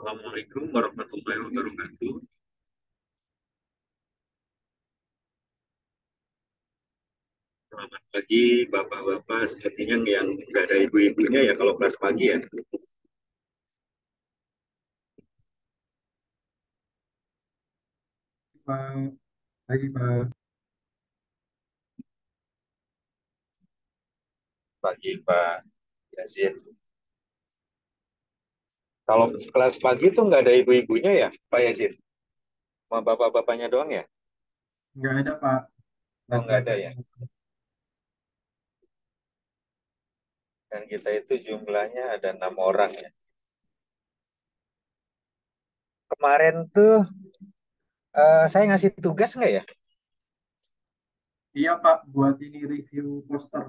Assalamualaikum warahmatullahi wabarakatuh. Selamat pagi Bapak-Bapak, sepertinya yang nggak ada ibu-ibunya ya kalau kelas pagi ya. Pak. Pagi, Pak. Pagi, Pak Yazid. Kalau iya. kelas pagi itu nggak ada ibu-ibunya ya, Pak Yazid? Cuma bapak-bapaknya doang ya? Nggak ada, Pak. Oh, nggak ada ya? Dan kita itu jumlahnya ada enam orang ya. Kemarin tuh uh, saya ngasih tugas nggak ya? Iya Pak, buat ini review poster.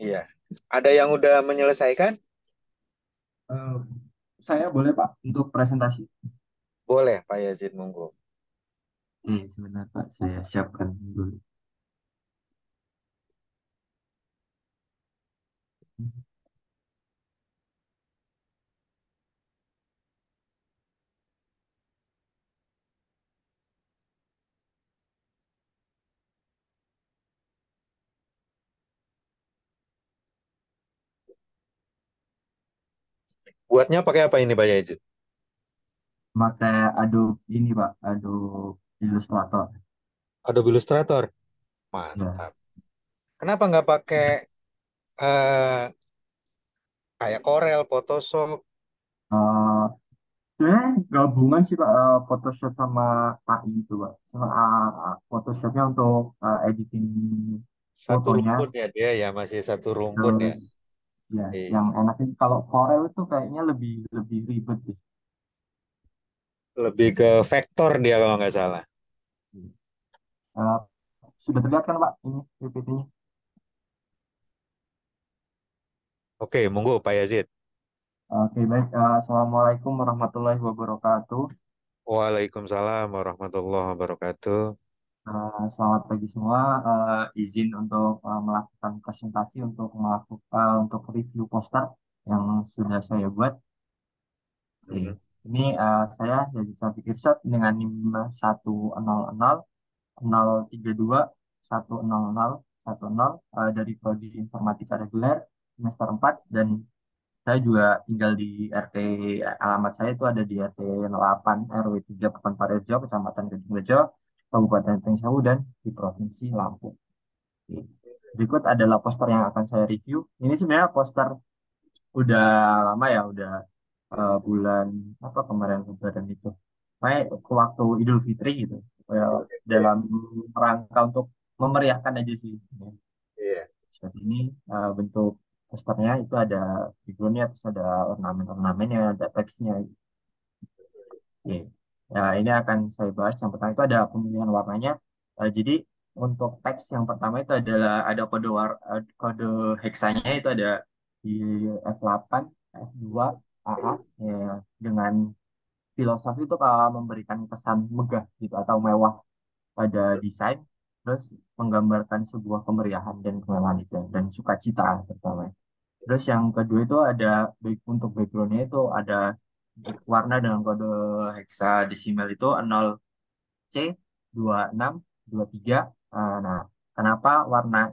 Iya. Ada yang udah menyelesaikan? Eh, saya boleh Pak untuk presentasi? Boleh Pak Yazid, monggo. Eh, sebentar Pak, saya siapkan dulu. Buatnya pakai apa ini Pak Yajid? Pakai Adobe ini Pak, Adobe Illustrator. Adobe Illustrator? Mantap. Ya. Kenapa nggak pakai uh, kayak Corel, Photoshop? Uh, sebenarnya gabungan sih Pak uh, Photoshop sama AI itu Pak. Sama uh, Photoshopnya untuk uh, editing satu fotonya. rumpun ya dia ya masih satu rumpun ya. Ya, Oke. yang enaknya kalau Corel itu kayaknya lebih lebih ribet deh. Lebih ke vektor dia kalau nggak salah. Uh, sudah terlihat kan Pak ini PPT-nya? Oke, monggo Pak Yazid. Oke, baik. Eh, Assalamualaikum warahmatullahi wabarakatuh. Waalaikumsalam warahmatullahi wabarakatuh. Eh, selamat pagi semua. Uh, izin untuk uh, melakukan presentasi untuk melakukan uh, untuk review poster yang sudah saya buat. Okay. Mm-hmm. ini uh, saya jadi satu Irsyad dengan NIM satu nol nol 10 nol dari prodi informatika reguler semester 4 dan saya juga tinggal di RT alamat saya itu ada di RT 08 RW 3 Pekanbaru Parejo Kecamatan Gedung Rejo Kabupaten Pengsawu dan di Provinsi Lampung. Berikut adalah poster yang akan saya review. Ini sebenarnya poster udah lama ya, udah uh, bulan apa kemarin Lebaran itu. Kayak waktu Idul Fitri gitu. Well, dalam rangka untuk memeriahkan aja sih. Iya. Seperti ini uh, bentuk posternya itu ada figurnya terus ada ornamen-ornamennya, ada teksnya. Oke. Iya. Nah, ini akan saya bahas. Yang pertama itu ada pemilihan warnanya. Uh, jadi untuk teks yang pertama itu adalah ada kode war, uh, kode heksanya itu ada di F8, F2, AA ya, dengan filosofi itu kalau memberikan kesan megah gitu atau mewah pada desain terus menggambarkan sebuah kemeriahan dan kemewahan itu dan sukacita terutama. Terus yang kedua itu ada untuk backgroundnya itu ada warna dengan kode heksa desimal itu 0C2623. Eh, nah, kenapa warna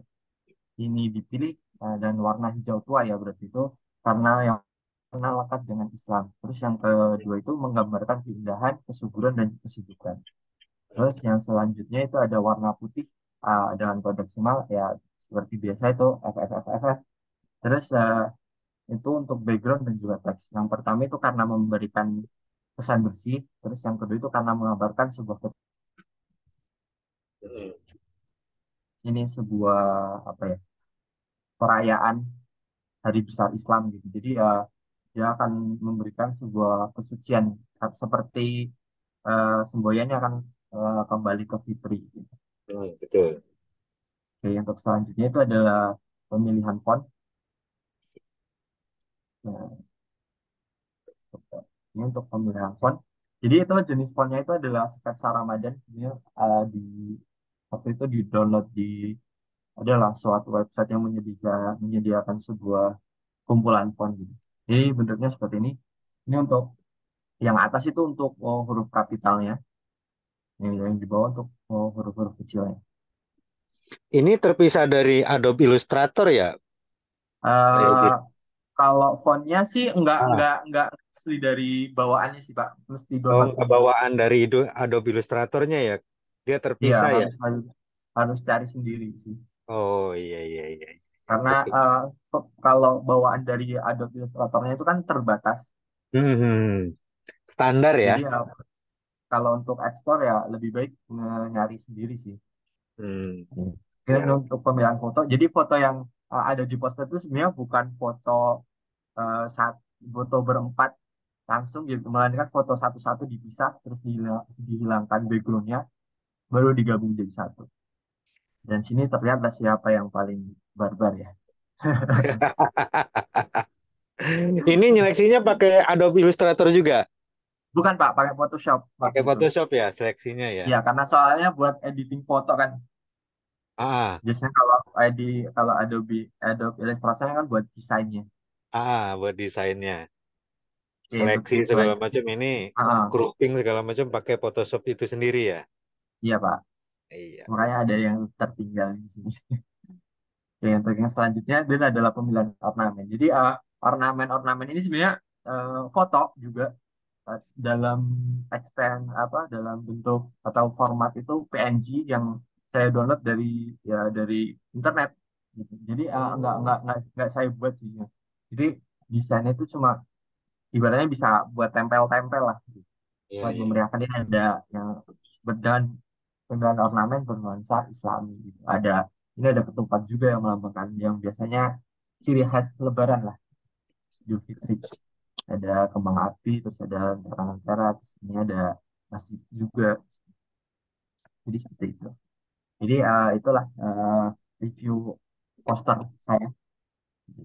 ini dipilih eh, dan warna hijau tua ya berarti itu karena yang karena lekat dengan Islam. Terus yang kedua itu menggambarkan keindahan, kesuburan dan kesibukan. Terus yang selanjutnya itu ada warna putih eh, dengan kode desimal ya seperti biasa itu FFFFF. Terus uh, itu untuk background dan juga teks. Yang pertama itu karena memberikan kesan bersih, terus yang kedua itu karena mengabarkan sebuah hmm. ini sebuah apa ya perayaan hari besar Islam gitu. Jadi ya dia akan memberikan sebuah kesucian seperti uh, semboyannya akan uh, eh, kembali ke fitri. Gitu. Hmm, betul. Oke, untuk selanjutnya itu adalah pemilihan font Nah, ini untuk pemilihan font. Jadi itu jenis fontnya itu adalah sketsa Ramadan. Ini uh, eh, di waktu itu di download di adalah suatu website yang menyediakan menyediakan sebuah kumpulan font gitu. Jadi bentuknya seperti ini. Ini untuk yang atas itu untuk oh, huruf kapitalnya. Yang, yang di bawah untuk oh, huruf-huruf kecilnya. Ini terpisah dari Adobe Illustrator ya? Uh, kalau fontnya sih enggak Ah. enggak nggak asli dari bawaannya sih Pak, mesti Oh, bawaan dari Adobe Illustrator-nya ya? Dia Iya terpisah ya? harus harus cari sendiri sih. Oh iya iya iya. Karena uh, kalau bawaan dari Adobe Illustrator-nya itu kan terbatas. Hmm, hmm, hmm. standar ya. Jadi iya. kalau untuk ekspor ya lebih baik nyari sendiri sih. Hmm. Dan hmm. Ya. untuk pemilihan foto, jadi foto yang Eh, ada di poster itu sebenarnya bukan foto uh, eh, saat foto berempat langsung gitu melainkan foto satu-satu dipisah terus dihilangkan backgroundnya baru digabung jadi satu dan sini terlihatlah siapa yang paling barbar ya ini nyeleksinya pakai Adobe Illustrator juga bukan pak pakai Photoshop pakai Photoshop ya seleksinya ya ya karena soalnya buat editing foto kan Ah, Biasanya kalau di kalau Adobe Adobe Illustrator kan buat desainnya. ah, buat desainnya. Iya, Seleksi segala macam ini, Ah, grouping segala macam pakai Photoshop itu sendiri ya. iya Pak. Iya. Makanya ada yang tertinggal di sini. yang untuk yang selanjutnya dan adalah pemilihan ornamen. Jadi eh, ornamen-ornamen ini sebenarnya eh, foto juga uh, dalam extend apa dalam bentuk atau format itu PNG yang saya download dari ya dari internet gitu. jadi uh, nggak nggak nggak nggak saya buat sih gitu. jadi desainnya itu cuma ibaratnya bisa buat tempel-tempel lah gitu. Iya, yeah, buat yeah. Iya. memeriahkan ini ada yang berdan berdan ornamen bernuansa Islami gitu. ada ini ada ketupat juga yang melambangkan yang biasanya ciri khas Lebaran lah Idul ada kembang api terus ada terang-terang terus ini ada masjid juga jadi seperti itu jadi uh, itulah uh, review poster saya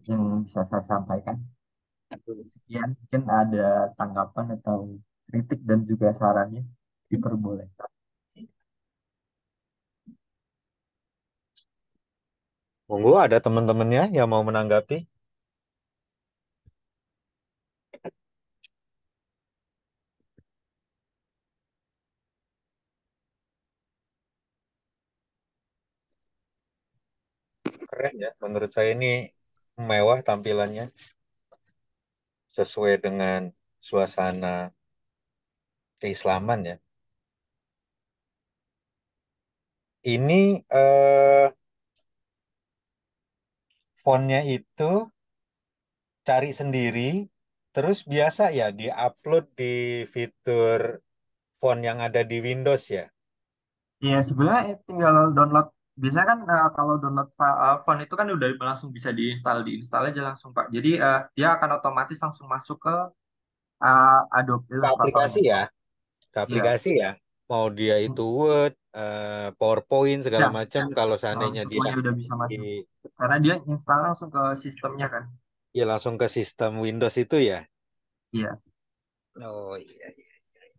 yang bisa saya sampaikan. Sekian, mungkin ada tanggapan atau kritik dan juga sarannya diperbolehkan. Monggo ada teman-temannya yang mau menanggapi? keren ya. Menurut saya ini mewah tampilannya. Sesuai dengan suasana keislaman ya. Ini eh, fontnya itu cari sendiri, terus biasa ya di upload di fitur font yang ada di Windows ya. Iya sebenarnya tinggal download biasanya kan uh, kalau download uh, eh, font itu kan udah langsung bisa diinstal diinstal aja langsung pak jadi uh, dia akan otomatis langsung masuk ke uh, Adobe ke aplikasi ya ke iya. aplikasi ya mau dia hmm. itu Word uh, PowerPoint segala ya, macam ya. kalau seandainya oh, dia udah bisa masuk karena dia install langsung ke sistemnya kan ya langsung ke sistem Windows itu ya iya yeah. oh iya iya, iya, iya.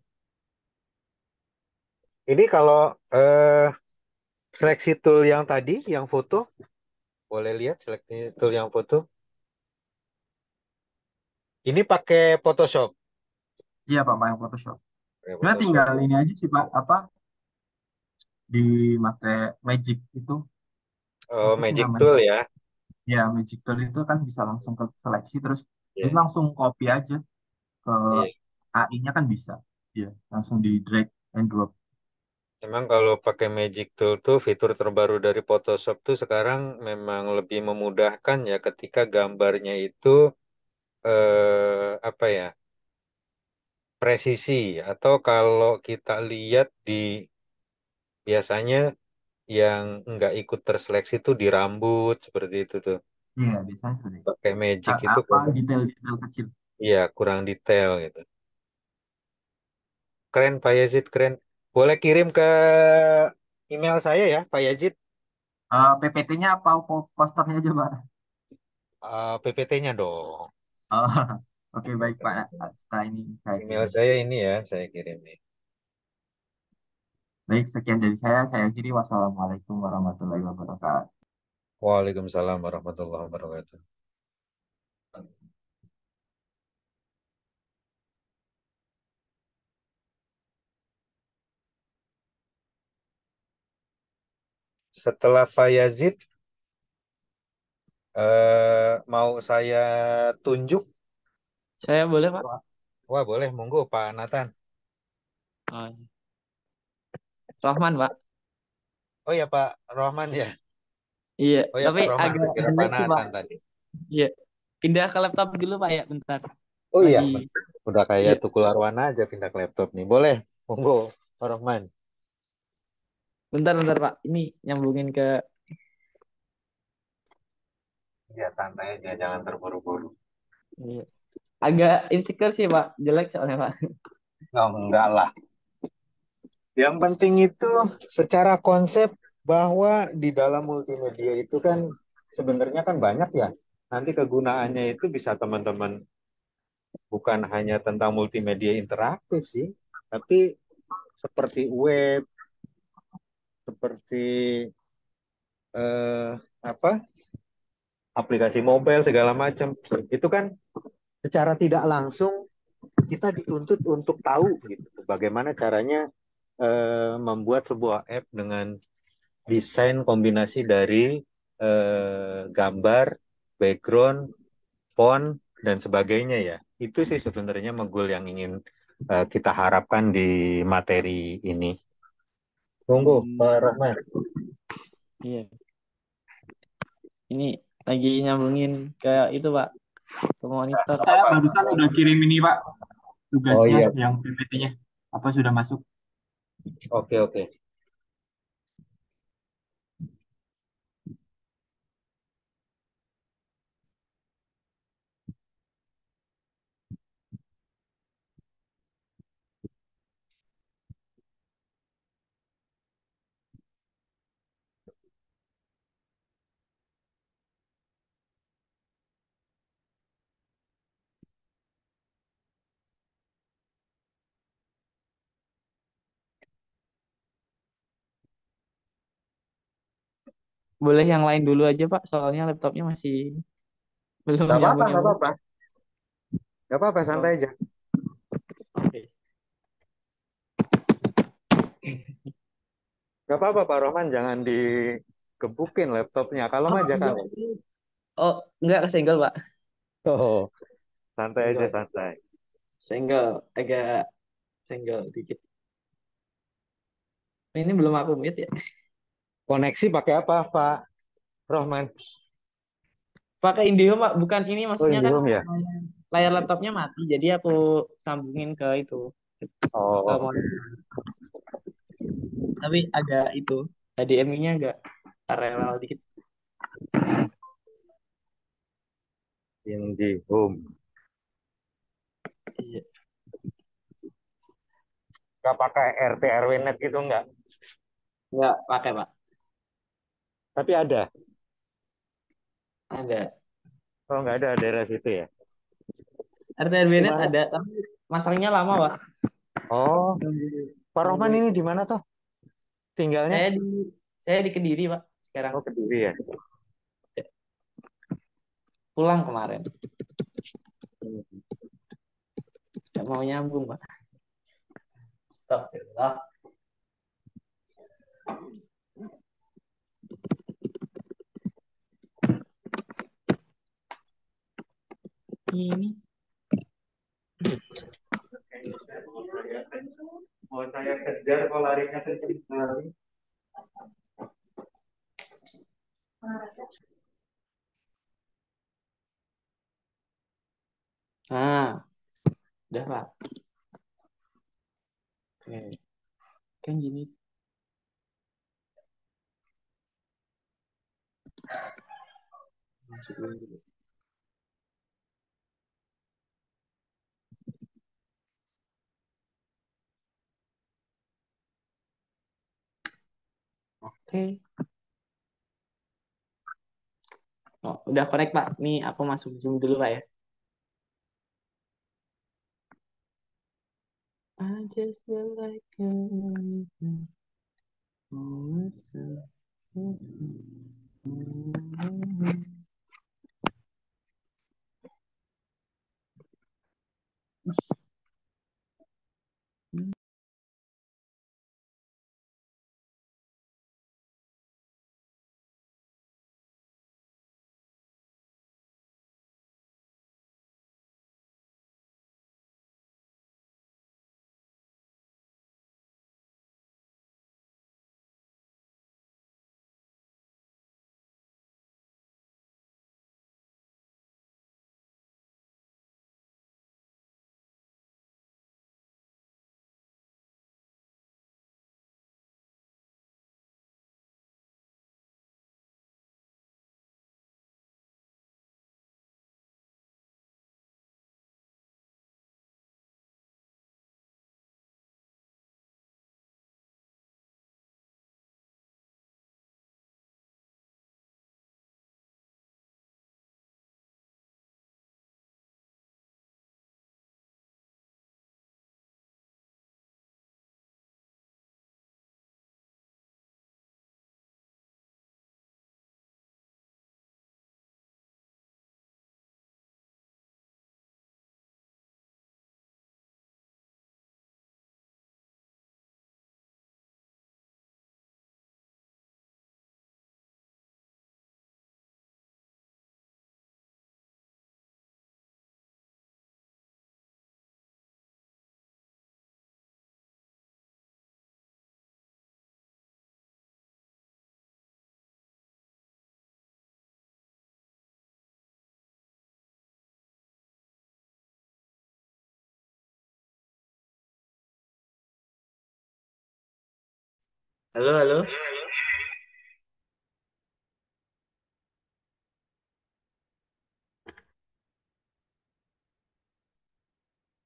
ini kalau uh, seleksi tool yang tadi, yang foto. Boleh lihat seleksi tool yang foto. Ini pakai Photoshop. Iya Pak, pakai Photoshop. Pakai tinggal ini aja sih Pak, apa di pakai Magic itu. Oh, itu Magic tool ya. Ya, Magic tool itu kan bisa langsung ke seleksi terus yeah. Iya. langsung copy aja ke yeah. AI-nya kan bisa. Ya, langsung di drag and drop. Emang kalau pakai Magic Tool tuh fitur terbaru dari Photoshop tuh sekarang memang lebih memudahkan ya ketika gambarnya itu eh, apa ya presisi atau kalau kita lihat di biasanya yang nggak ikut terseleksi tuh di rambut seperti itu tuh. Iya, bisa sih. Pakai Magic itu apa kurang, detail-detail kecil. Iya, kurang detail gitu. Keren Pak Yazid, keren. Boleh kirim ke email saya ya, Pak Yazid. Eh, PPT-nya apa posternya aja, Pak? Eh, PPT-nya dong. Oh, oke baik Pak. Setelah ini saya Email kirim. saya ini ya, saya kirim nih. Baik, sekian dari saya. Saya akhiri. Wassalamualaikum warahmatullahi wabarakatuh. Waalaikumsalam warahmatullahi wabarakatuh. setelah Fayazid eh, mau saya tunjuk saya boleh Pak wah, wah boleh monggo Pak Nathan oh. Iya. Rahman Pak oh ya Pak Rahman ya iya oh, ya, tapi Pak Rahman. agak Kira Pak Nathan Pak. tadi iya pindah ke laptop dulu Pak ya bentar oh iya Lagi... udah kayak iya. tukul arwana aja pindah ke laptop nih boleh monggo Pak Rahman bentar bentar Pak ini nyambungin ke ya santai aja jangan terburu-buru iya. agak insecure sih Pak jelek soalnya Pak oh, enggak lah yang penting itu secara konsep bahwa di dalam multimedia itu kan sebenarnya kan banyak ya nanti kegunaannya itu bisa teman-teman bukan hanya tentang multimedia interaktif sih, tapi seperti web, seperti eh, apa aplikasi mobile segala macam itu kan secara tidak langsung kita dituntut untuk tahu gitu bagaimana caranya eh, membuat sebuah app dengan desain kombinasi dari eh, gambar, background, font dan sebagainya ya. Itu sih sebenarnya megul yang ingin eh, kita harapkan di materi ini. Monggo, hmm. Pak Rahman. Iya. Ini lagi nyambungin kayak itu, Pak. Ke monitor. Saya barusan udah kirim ini, Pak. Tugasnya oh, iya. yang PPT-nya. Apa sudah masuk? Oke, oke. Boleh yang lain dulu aja, Pak. Soalnya laptopnya masih belum Gak apa-apa, nggak apa-apa. Gak apa-apa, santai aja. Oke. Gak apa-apa, Pak Roman, Jangan digebukin laptopnya. Kalau mah jangan. Oh, nggak oh, kesenggol, Pak. Oh, santai aja, santai. Senggol, agak senggol dikit. Ini belum aku mute ya. Koneksi pakai apa, Pak Rohman? Pakai Indihome, Pak. Bukan ini oh, maksudnya oh, Indihome, ya. kan ya? layar laptopnya mati, jadi aku sambungin ke itu. Oh. Ke Tapi ada itu, HDMI-nya agak paralel dikit. Indihome. Iya. Gak pakai RT RW net gitu enggak? Enggak pakai, Pak. Tapi ada. Ada. Oh, nggak ada daerah situ ya? RTR Benet ada, tapi masangnya lama, Pak. Oh. Iya. Pak Rohman ini di mana toh? Tinggalnya? Saya di saya di Kediri, Pak, sekarang. Oh, Kediri ya. Iya. Pulang kemarin. Gak mau nyambung, Pak. Stop, ya. ini mau saya kejar kalau larinya Nah, udah Pak. Oke. Kan gini. Masuk dulu. Oke. Oh, udah connect, Pak. Nih aku masuk Zoom dulu, Pak ya. I just feel like a Halo, halo.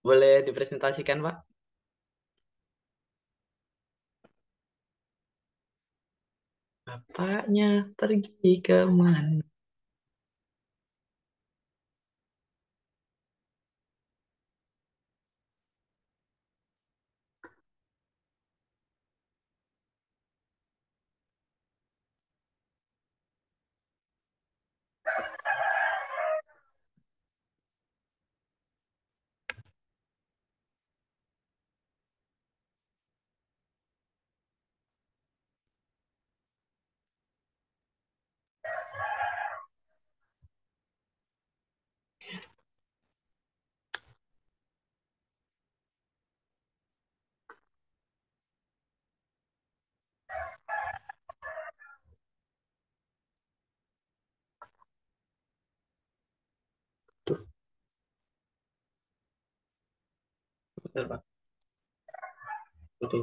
Boleh dipresentasikan, Pak? Bapaknya pergi ke mana? betul pak betul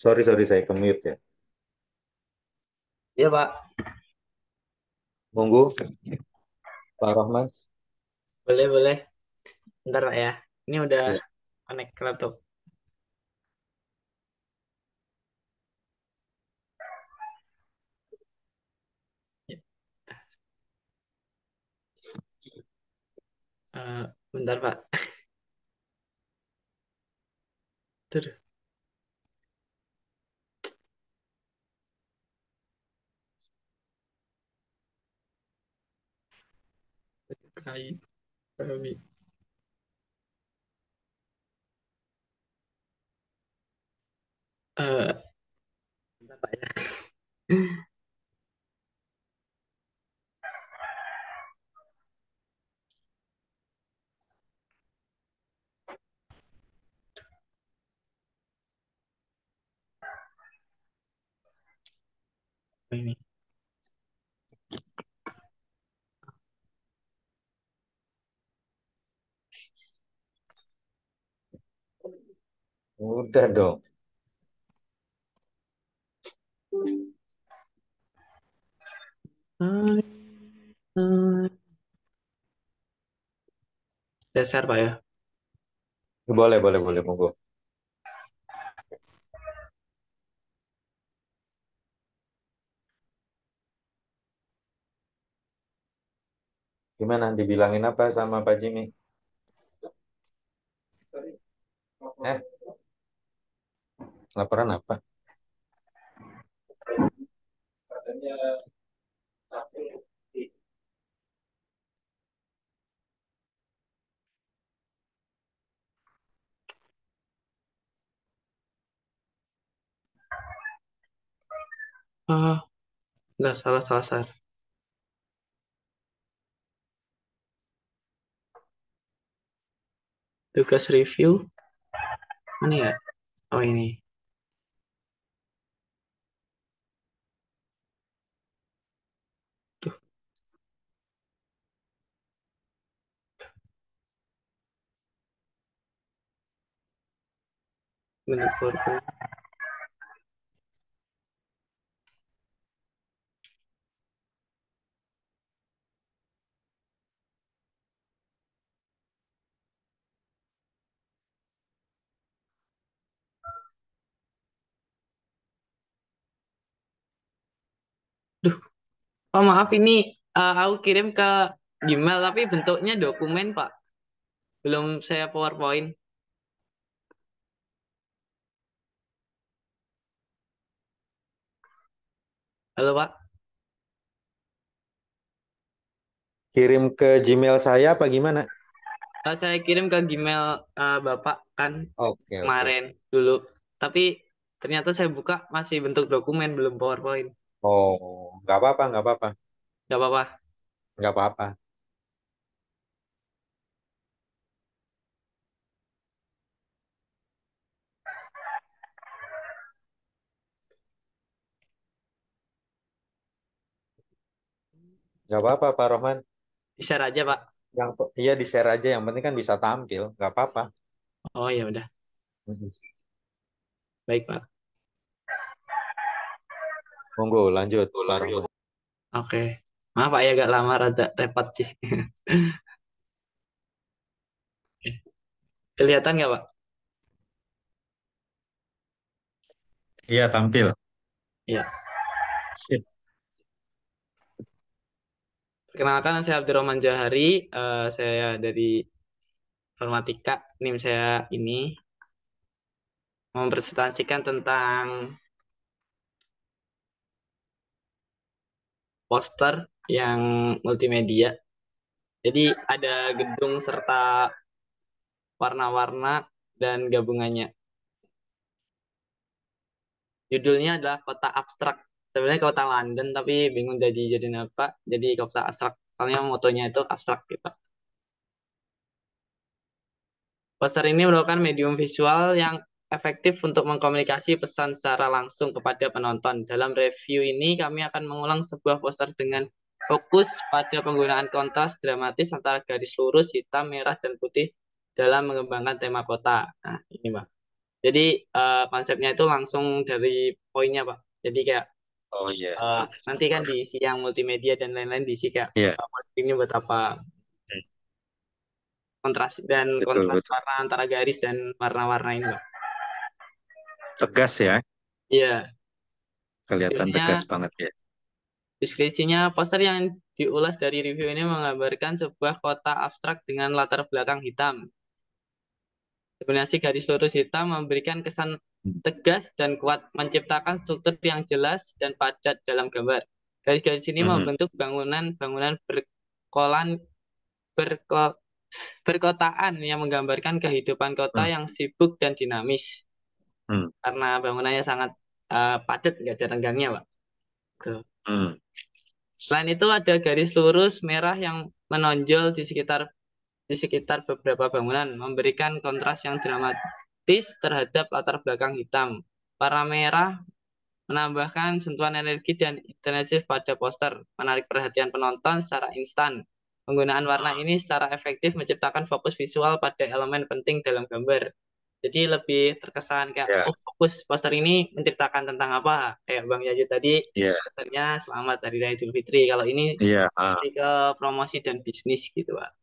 sorry sorry saya kemit ya iya pak monggo pak Rahman boleh boleh ntar pak ya ini udah ya. connect laptop Uh, bentar, Pak. Tuh. Hai, Uh, ini. Udah dong. Dasar Pak ya. Boleh, boleh, boleh, monggo. Gimana? Dibilangin apa sama Pak Jimmy? Eh? Laporan apa? Uh, nggak salah salah salah. tugas review mana ya oh ini Tuh. Oh maaf ini uh, aku kirim ke Gmail tapi bentuknya dokumen Pak. Belum saya PowerPoint. Halo Pak. Kirim ke Gmail saya apa gimana? Uh, saya kirim ke Gmail uh, Bapak kan okay, kemarin okay. dulu. Tapi ternyata saya buka masih bentuk dokumen belum PowerPoint. Oh, nggak apa-apa, nggak apa-apa, Gak apa-apa. nggak apa-apa. Nggak apa-apa, Pak Rohman. Di-share aja, Pak. Yang iya di-share aja, yang penting kan bisa tampil, nggak apa-apa. Oh ya udah. Baik, Pak monggo lanjut lanjut oke okay. maaf pak ya agak lama rada repot sih kelihatan nggak pak iya tampil iya sip Perkenalkan, saya Abdurrahman Jahari. Uh, saya dari informatika. NIM saya ini mempresentasikan tentang poster yang multimedia. Jadi ada gedung serta warna-warna dan gabungannya. Judulnya adalah Kota Abstrak. Sebenarnya kota London tapi bingung jadi jadi apa. Jadi kota abstrak. Soalnya motonya itu abstrak gitu. Poster ini merupakan medium visual yang efektif untuk mengkomunikasi pesan secara langsung kepada penonton. Dalam review ini, kami akan mengulang sebuah poster dengan fokus pada penggunaan kontras dramatis antara garis lurus, hitam, merah, dan putih dalam mengembangkan tema kota. Nah, ini, Pak. Jadi, uh, konsepnya itu langsung dari poinnya, Pak. Jadi kayak Oh iya. Yeah. Uh, nanti kan diisi yang multimedia dan lain-lain diisi kayak yeah. uh, postingnya buat apa hmm. kontras dan betul, kontras betul. warna antara garis dan warna-warna ini, Pak. Tegas ya. Iya. Kelihatan tegas banget ya. deskripsinya poster yang diulas dari review ini menggambarkan sebuah kota abstrak dengan latar belakang hitam. Dominasi garis lurus hitam memberikan kesan hmm. tegas dan kuat, menciptakan struktur yang jelas dan padat dalam gambar. Garis-garis ini mm -hmm. membentuk bangunan-bangunan berkolan berko, berkotaan yang menggambarkan kehidupan kota mm. yang sibuk dan dinamis hmm. karena bangunannya sangat uh, padat nggak ada renggangnya pak Tuh. Hmm. selain itu ada garis lurus merah yang menonjol di sekitar di sekitar beberapa bangunan memberikan kontras yang dramatis terhadap latar belakang hitam warna merah menambahkan sentuhan energi dan intensif pada poster menarik perhatian penonton secara instan Penggunaan warna ini secara efektif menciptakan fokus visual pada elemen penting dalam gambar. Jadi lebih terkesan kayak yeah. oh, fokus poster ini menceritakan tentang apa kayak Bang Yajid tadi yeah. posternya selamat dari Idul Fitri. Kalau ini yeah. Iya, uh. ke promosi dan bisnis gitu Pak.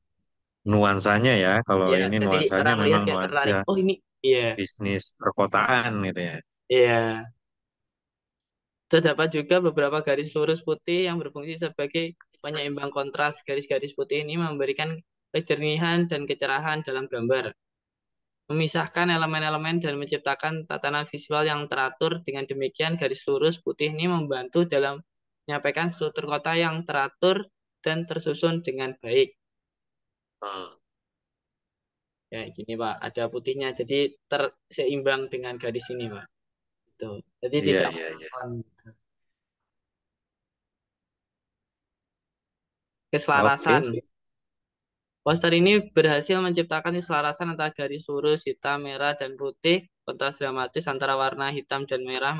Nuansanya ya kalau yeah, ini jadi nuansanya memang nuansa terlari, oh ini yeah. bisnis perkotaan gitu ya. Iya. Yeah. Terdapat juga beberapa garis lurus putih yang berfungsi sebagai penyeimbang kontras garis-garis putih ini memberikan kejernihan dan kecerahan dalam gambar memisahkan elemen-elemen dan menciptakan tatanan visual yang teratur. Dengan demikian, garis lurus putih ini membantu dalam menyampaikan struktur kota yang teratur dan tersusun dengan baik. Hmm. Ya, gini Pak, ada putihnya, jadi terseimbang dengan garis ini Pak. Itu. Jadi yeah, tidak yeah, iya, iya. yeah. Gitu. keselarasan. Okay. Poster ini berhasil menciptakan keselarasan antara garis lurus hitam, merah, dan putih, kontras dramatis antara warna hitam dan merah,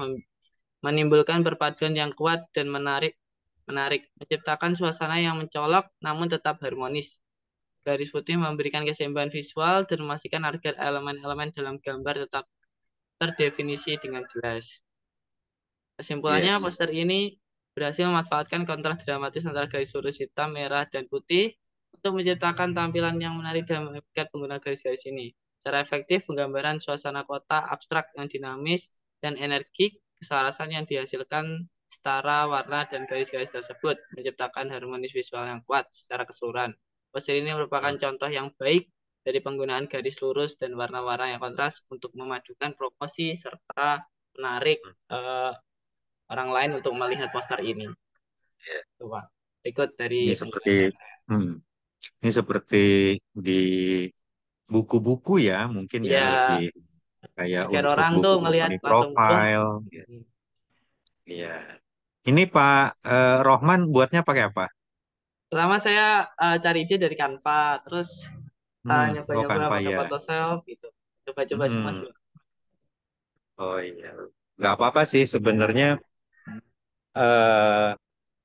menimbulkan perpaduan yang kuat dan menarik, menarik, menciptakan suasana yang mencolok namun tetap harmonis. Garis putih memberikan keseimbangan visual dan memastikan agar elemen-elemen dalam gambar tetap terdefinisi dengan jelas. Kesimpulannya, yes. poster ini berhasil memanfaatkan kontras dramatis antara garis lurus hitam, merah, dan putih untuk menciptakan tampilan yang menarik dan memikat pengguna garis-garis ini. Secara efektif penggambaran suasana kota abstrak yang dinamis dan energik, keselarasan yang dihasilkan setara warna dan garis-garis tersebut menciptakan harmonis visual yang kuat secara keseluruhan. Poster ini merupakan contoh yang baik dari penggunaan garis lurus dan warna-warna yang kontras untuk memajukan proporsi serta menarik uh, orang lain untuk melihat poster ini. Coba iya. berikut dari ya, seperti hmm, ini seperti di buku-buku ya, mungkin ya, ya lebih kayak Biar untuk orang buku, tuh ngelihat oh, profile. Iya. Ya. Ini Pak eh, Rohman buatnya pakai apa? Pertama saya uh, cari dia dari Canva, terus eh, hmm. oh, nyoba-nyoba oh, Canva, ya. Photoshop gitu. Coba-coba hmm. semua Oh iya. Nggak apa-apa sih sebenarnya uh,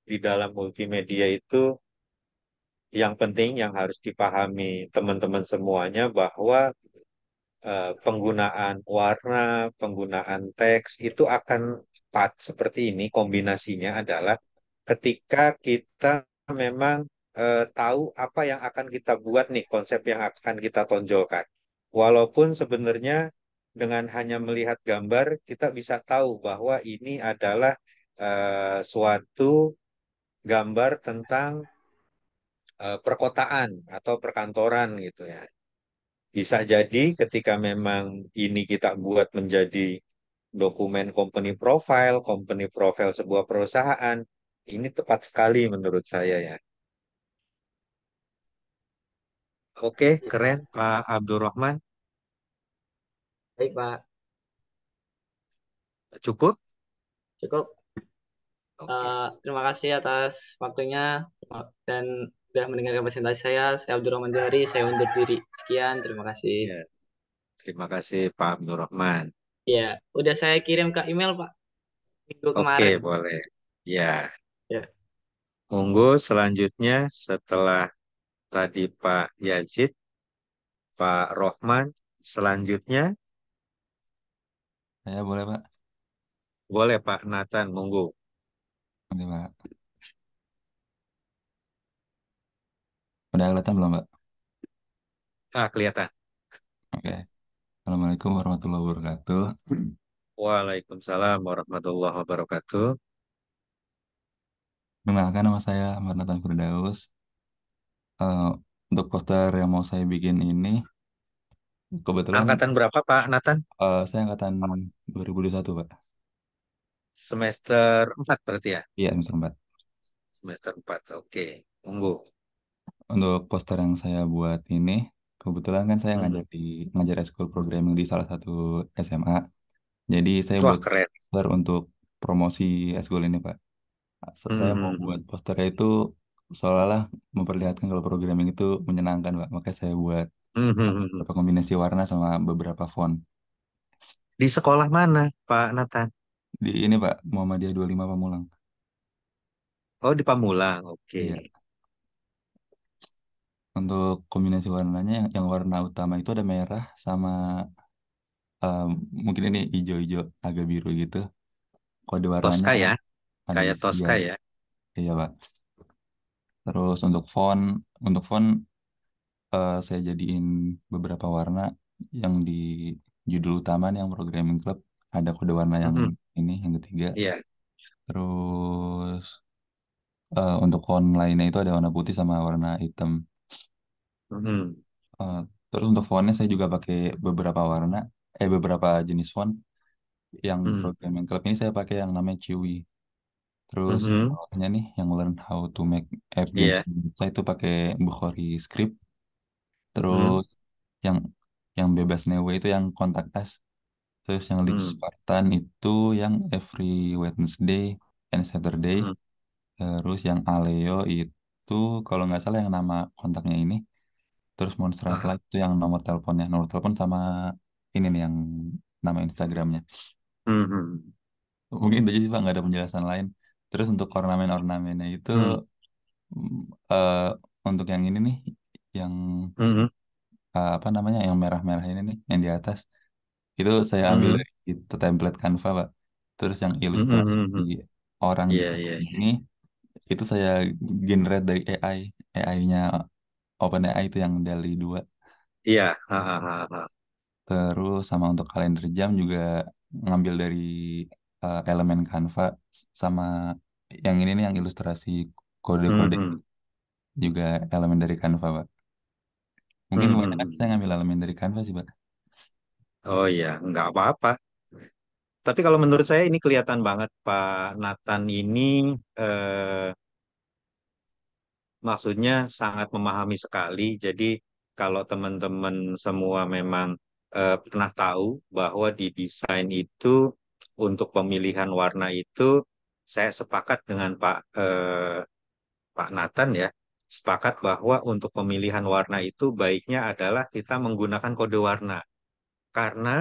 di dalam multimedia itu yang penting yang harus dipahami teman-teman semuanya bahwa eh, penggunaan warna, penggunaan teks itu akan cepat seperti ini kombinasinya adalah ketika kita memang eh, tahu apa yang akan kita buat nih konsep yang akan kita tonjolkan. Walaupun sebenarnya dengan hanya melihat gambar kita bisa tahu bahwa ini adalah eh, suatu gambar tentang Eh, perkotaan atau perkantoran gitu ya. Bisa jadi ketika memang ini kita buat menjadi dokumen company profile, company profile sebuah perusahaan, ini tepat sekali menurut saya ya. Oke, keren Pak Abdurrahman. Baik, Pak. Cukup? Cukup. Okay. Uh, eh, terima kasih atas waktunya dan sudah mendengarkan presentasi saya. Saya Abdurrahman Jari saya undur diri. Sekian, terima kasih. Ya. Terima kasih Pak Abdurrahman. Ya, udah saya kirim ke email Pak minggu Oke, kemarin. Oke, boleh. Ya. Ya. Monggo selanjutnya setelah tadi Pak Yazid, Pak Rohman, selanjutnya Ya, boleh Pak. Boleh Pak Nathan, monggo. terima kasih. Udah kelihatan belum, Mbak? Ah, kelihatan. Oke. Okay. Assalamualaikum warahmatullahi wabarakatuh. Waalaikumsalam warahmatullahi wabarakatuh. Perkenalkan nama saya Ahmad Nathan Firdaus. Uh, untuk poster yang mau saya bikin ini, kebetulan... Angkatan berapa, Pak Nathan? Uh, saya angkatan 2021, Pak. Semester 4 berarti ya? Iya, semester 4. Semester 4, oke. Okay. Unggul. Untuk poster yang saya buat ini, kebetulan kan saya hmm. ngajar di ngajar school programming di salah satu SMA. Jadi saya Wah, buat keren. poster untuk promosi school ini, Pak. Saya mau hmm. buat posternya itu seolah-olah memperlihatkan kalau programming itu menyenangkan, Pak. Makanya saya buat hmm, beberapa kombinasi warna sama beberapa font. Di sekolah mana, Pak Nathan? Di ini, Pak, Muhammadiyah 25 Pamulang. Oh, di Pamulang. Oke. Iya. Untuk kombinasi warnanya yang, yang warna utama itu ada merah sama um, mungkin ini hijau-hijau agak biru gitu. Kode warnanya Tosca ya, ada kayak Tosca ya. Iya, Pak. Terus untuk font, untuk font uh, saya jadiin beberapa warna yang di judul utama nih, yang programming club ada kode warna yang -hmm. ini yang ketiga. Iya. Terus uh, untuk font lainnya itu ada warna putih sama warna hitam. Mm-hmm. Eh, terus untuk fontnya saya juga pakai beberapa warna, eh beberapa jenis font. Yang Hmm. programming club ini saya pakai yang namanya Chewy. Terus Mhm. yang nih yang learn how to make app Iya. Saya itu pakai Bukhari script. Mm-hmm. Terus yang yang bebas newe itu yang kontak us. Terus yang League Hmm. Spartan itu yang every Wednesday and Saturday. Mm-hmm. Terus yang Aleo itu kalau nggak salah yang nama kontaknya ini. Terus Monster Heart ah. Live itu yang nomor teleponnya, nomor telepon sama ini nih yang nama Instagramnya. Hmm, hmm. Mungkin itu aja sih Pak, nggak ada penjelasan lain. Terus untuk ornamen-ornamennya itu hmm. mm. uh, untuk yang ini nih, yang mm uh, apa namanya, yang merah-merah ini nih, yang di atas itu saya ambil mm template Canva Pak. Terus yang ilustrasi mm orang yeah, yeah, iya, ini iya. itu saya generate dari AI, AI-nya Open AI itu yang dari dua, Iya. Terus sama untuk kalender jam juga ngambil dari uh, elemen Canva sama yang ini nih yang ilustrasi kode-kode hmm. hmm. juga elemen dari Canva, Pak. Mungkin hmm. banyak hmm, hmm. saya ngambil elemen dari Canva sih, Pak. Oh iya, nggak apa-apa. Tapi kalau menurut saya ini kelihatan banget Pak Nathan ini eh, maksudnya sangat memahami sekali. Jadi kalau teman-teman semua memang eh, pernah tahu bahwa di desain itu untuk pemilihan warna itu saya sepakat dengan Pak eh, Pak Nathan ya sepakat bahwa untuk pemilihan warna itu baiknya adalah kita menggunakan kode warna. Karena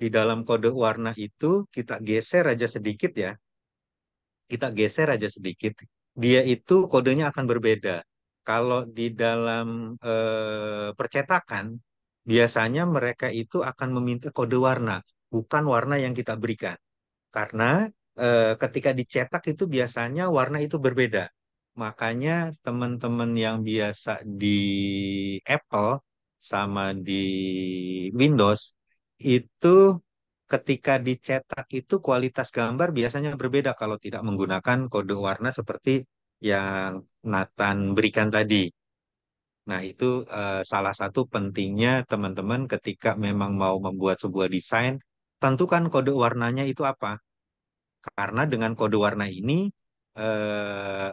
di dalam kode warna itu kita geser aja sedikit ya. Kita geser aja sedikit dia itu kodenya akan berbeda. Kalau di dalam e, percetakan biasanya mereka itu akan meminta kode warna, bukan warna yang kita berikan. Karena e, ketika dicetak itu biasanya warna itu berbeda. Makanya teman-teman yang biasa di Apple sama di Windows itu ketika dicetak itu kualitas gambar biasanya berbeda kalau tidak menggunakan kode warna seperti yang Nathan berikan tadi. Nah, itu eh, salah satu pentingnya teman-teman ketika memang mau membuat sebuah desain, tentukan kode warnanya itu apa. Karena dengan kode warna ini eh,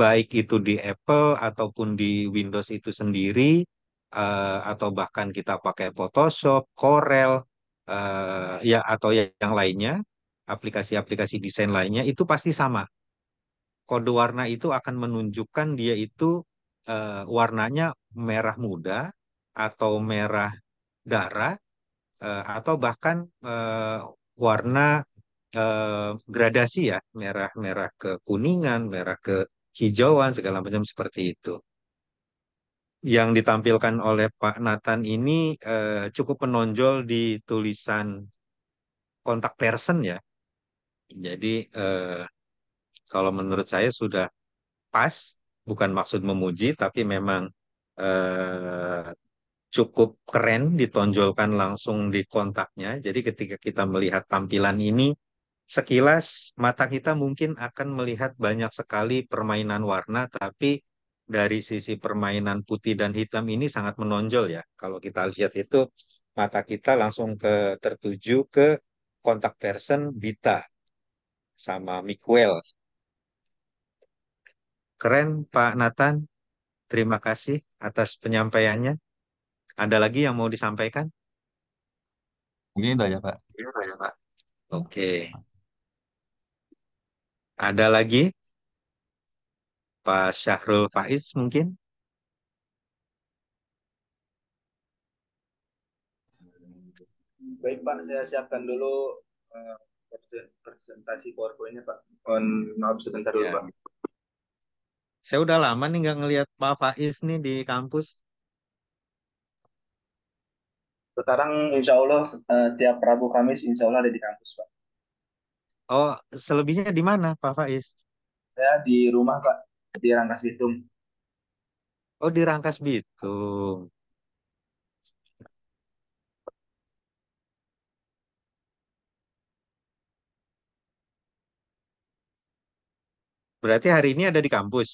baik itu di Apple ataupun di Windows itu sendiri eh, atau bahkan kita pakai Photoshop, Corel uh, ya atau yang lainnya, aplikasi-aplikasi desain lainnya itu pasti sama. Kode warna itu akan menunjukkan dia itu uh, warnanya merah muda atau merah darah uh, atau bahkan uh, warna uh, gradasi ya, merah-merah ke kuningan, merah ke hijauan segala macam seperti itu yang ditampilkan oleh Pak Nathan ini eh, cukup menonjol di tulisan kontak person ya. Jadi eh, kalau menurut saya sudah pas, bukan maksud memuji, tapi memang eh, cukup keren ditonjolkan langsung di kontaknya. Jadi ketika kita melihat tampilan ini, sekilas mata kita mungkin akan melihat banyak sekali permainan warna, tapi dari sisi permainan putih dan hitam ini sangat menonjol ya. Kalau kita lihat itu mata kita langsung ke tertuju ke kontak person Bita sama Mikuel. Keren Pak Nathan. Terima kasih atas penyampaiannya. Ada lagi yang mau disampaikan? Mungkin itu aja Pak. itu Pak. Oke. Ada lagi? Pak Syahrul Faiz mungkin? Baik Pak, saya siapkan dulu uh, presentasi PowerPoint-nya Pak. Mohon maaf sebentar dulu ya. Pak. Saya udah lama nih nggak ngelihat Pak Faiz nih di kampus. Sekarang insya Allah uh, tiap Rabu Kamis insya Allah ada di kampus Pak. Oh, selebihnya di mana Pak Faiz? Saya di rumah Pak di Rangkas Bitung. Oh, di Rangkas Bitung. Berarti hari ini ada di kampus.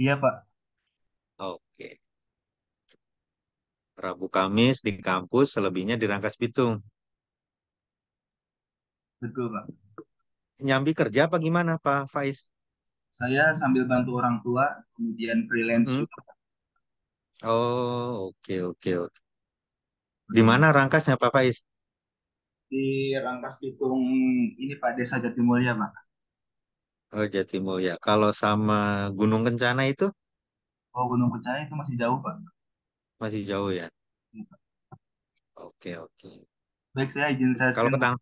Iya, Pak. Oke. Rabu Kamis di kampus, selebihnya di Rangkas Bitung. Betul, Pak nyambi kerja apa gimana Pak Faiz? Saya sambil bantu orang tua, kemudian freelance hmm. juga. Oh, oke oke oke. Di hmm. mana rangkasnya Pak Faiz? Di Rangkas Bitung ini Pak Desa Jatimulya, Pak. Oh, Jatimulya. Kalau sama Gunung Kencana itu? Oh, Gunung Kencana itu masih jauh, Pak. Masih jauh ya? Oke, hmm. Oke, oke. Baik, saya izin saya Kalau ketang.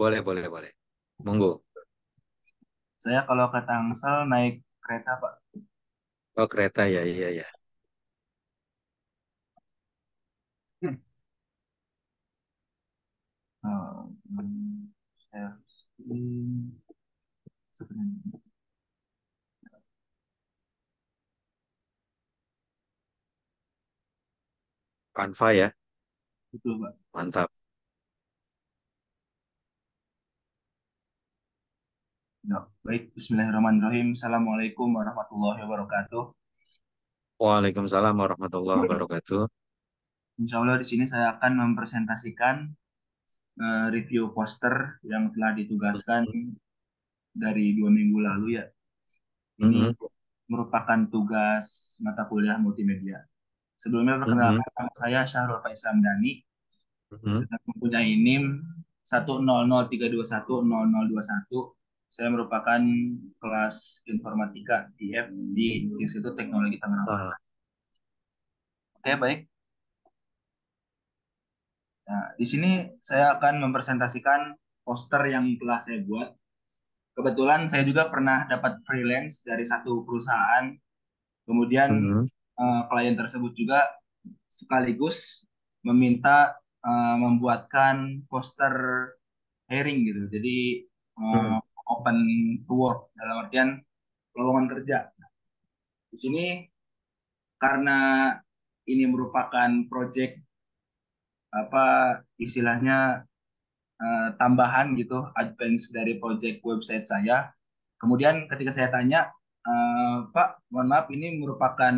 Boleh, boleh, boleh. Monggo. Saya kalau ke Tangsel naik kereta, Pak. Oh, kereta ya, iya iya. Kanva hmm. oh, ya. Betul, Pak. Mantap. Baik, bismillahirrahmanirrahim. Assalamualaikum warahmatullahi wabarakatuh. Waalaikumsalam warahmatullahi wabarakatuh. Insya Allah di sini saya akan mempresentasikan uh, review poster yang telah ditugaskan dari dua minggu lalu ya. Ini mm -hmm. merupakan tugas mata kuliah multimedia. Sebelumnya perkenalkan mm -hmm. saya Syahrul Faisal Dani. Mm -hmm. Mempunyai NIM 1003210021 saya merupakan kelas informatika IF di Institut Teknologi Tangerang. Oke, baik. Nah, di sini saya akan mempresentasikan poster yang telah saya buat. Kebetulan saya juga pernah dapat freelance dari satu perusahaan. Kemudian mm -hmm. uh, klien tersebut juga sekaligus meminta uh, membuatkan poster hiring gitu. Jadi uh, mm -hmm open to work dalam artian lowongan kerja. Di sini karena ini merupakan project apa istilahnya uh, tambahan gitu advance dari project website saya. Kemudian ketika saya tanya Uh, Pak, mohon maaf ini merupakan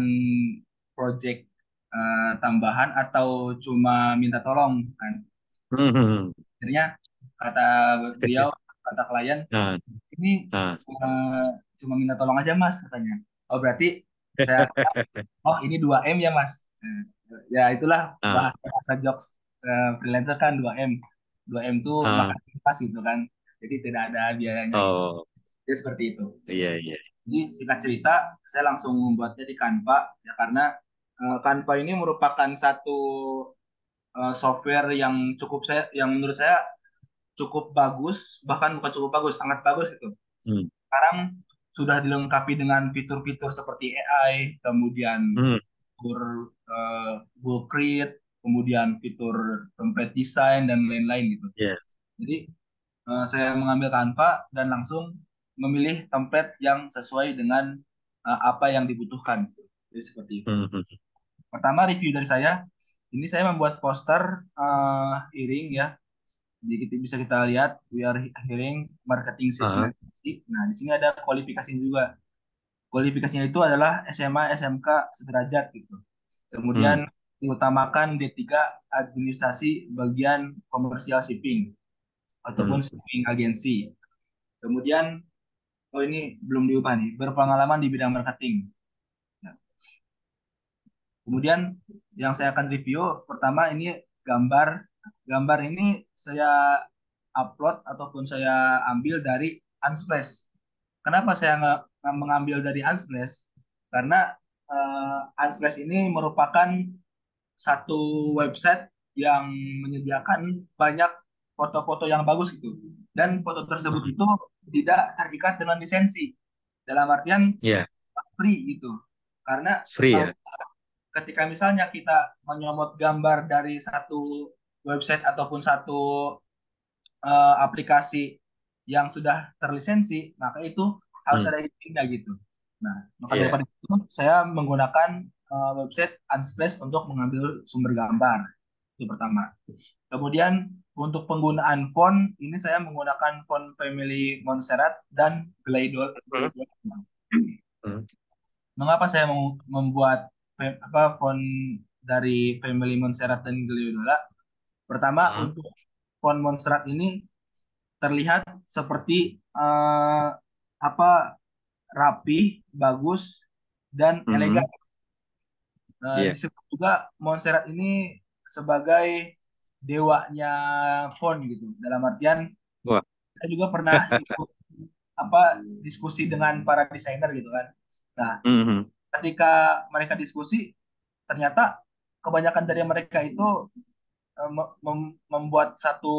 project uh, tambahan atau cuma minta tolong kan? Hmm, hmm, hmm. Akhirnya kata beliau kata klien nah. ini nah. Cuma, cuma minta tolong aja mas katanya oh berarti saya oh ini 2 m ya mas ya itulah nah. bahasa bahasa jokes uh, freelancer kan 2 m 2 m tuh nah. makasih pas gitu kan jadi tidak ada biayanya oh. jadi ya, seperti itu iya iya jadi singkat cerita saya langsung membuatnya di Canva ya karena uh, ini merupakan satu uh, software yang cukup saya yang menurut saya cukup bagus, bahkan bukan cukup bagus, sangat bagus gitu. Hmm. Sekarang sudah dilengkapi dengan fitur-fitur seperti AI, kemudian hmm. fitur uh, Google Create, kemudian fitur template design dan lain-lain gitu. Yeah. Jadi uh, saya mengambil Canva dan langsung memilih template yang sesuai dengan uh, apa yang dibutuhkan. Jadi seperti itu. Hmm, hmm. Pertama review dari saya, ini saya membuat poster uh, iring ya jadi kita bisa kita lihat we are hearing marketing segment. Uh. Ah. Nah, di sini ada kualifikasi juga. Kualifikasinya itu adalah SMA, SMK sederajat gitu. Kemudian hmm. diutamakan D3 administrasi bagian komersial shipping ataupun hmm. shipping agensi. Kemudian oh ini belum diubah nih, berpengalaman di bidang marketing. Nah. Kemudian yang saya akan review pertama ini gambar gambar ini saya upload ataupun saya ambil dari Unsplash. Kenapa saya mengambil dari Unsplash? Karena uh, Unsplash ini merupakan satu website yang menyediakan banyak foto-foto yang bagus gitu. Dan foto tersebut itu tidak terikat dengan lisensi. Dalam artian yeah. free gitu. Karena free, ya? ketika misalnya kita menyomot gambar dari satu website ataupun satu uh, aplikasi yang sudah terlisensi, maka itu harus hmm. ada izinnya gitu. Nah, maka yeah. daripada itu saya menggunakan uh, website Unsplash untuk mengambil sumber gambar. Itu pertama. Kemudian untuk penggunaan font ini saya menggunakan font family Montserrat dan Glidol. Hmm. hmm. Mengapa saya membuat apa font dari family Montserrat dan Gliodola? Pertama Hmm. untuk font Monstrat ini terlihat seperti uh, apa rapi, bagus dan hmm. elegan. Uh, eh, yeah. disebut juga Montserrat ini sebagai dewanya font gitu. Dalam artian Wah. saya juga pernah ikut apa diskusi dengan para desainer gitu kan. Nah, mm-hmm. ketika mereka diskusi ternyata kebanyakan dari mereka itu Eh, mem membuat satu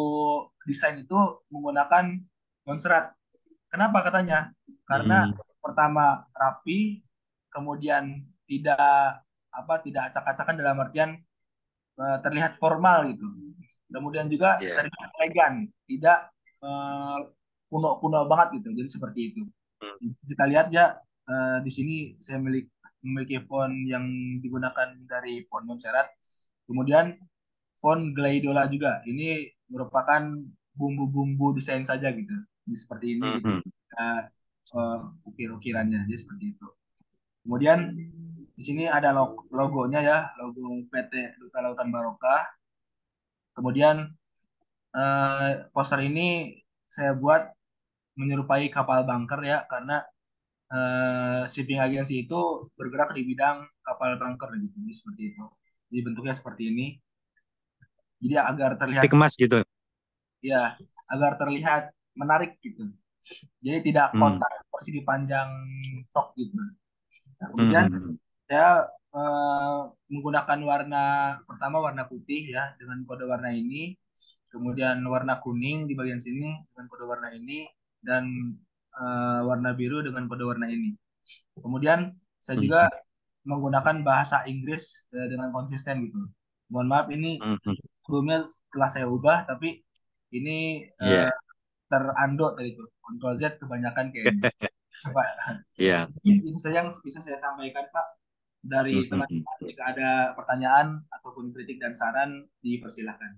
desain itu menggunakan monstrat. Kenapa katanya? Karena hmm. pertama rapi, kemudian tidak apa tidak acak-acakan dalam artian uh, terlihat formal gitu. Kemudian juga yeah. terlihat elegan, tidak eh, kuno-kuno uh, banget gitu. Jadi seperti itu. Hmm. Kita lihat ya uh, di sini saya milik memiliki font yang digunakan dari font Montserrat. Kemudian font Glaidola juga. Ini merupakan bumbu-bumbu desain saja gitu. ini seperti ini mm -hmm. kita uh, ukir-ukirannya jadi seperti itu. Kemudian di sini ada log logonya ya, logo PT Duta Lautan Baroka Kemudian uh, poster ini saya buat menyerupai kapal bunker ya karena uh, eh, shipping agency itu bergerak di bidang kapal bunker gitu jadi seperti itu jadi bentuknya seperti ini jadi agar terlihat dikemas gitu. Ya, agar terlihat menarik gitu. Jadi tidak hmm. kontak hmm. persegi panjang tok gitu. Nah, kemudian hmm. saya eh, menggunakan warna pertama warna putih ya dengan kode warna ini, kemudian warna kuning di bagian sini dengan kode warna ini dan eh, warna biru dengan kode warna ini. Kemudian saya juga hmm. menggunakan bahasa Inggris eh, dengan konsisten gitu mohon maaf ini mhm. sebelumnya setelah saya ubah tapi ini yeah. Iya. uh, dari kontrol Z kebanyakan kayak Pak. Iya. Yeah. Ini saya yang bisa saya sampaikan Pak dari mhm. teman-teman jika ada pertanyaan ataupun kritik dan saran dipersilahkan.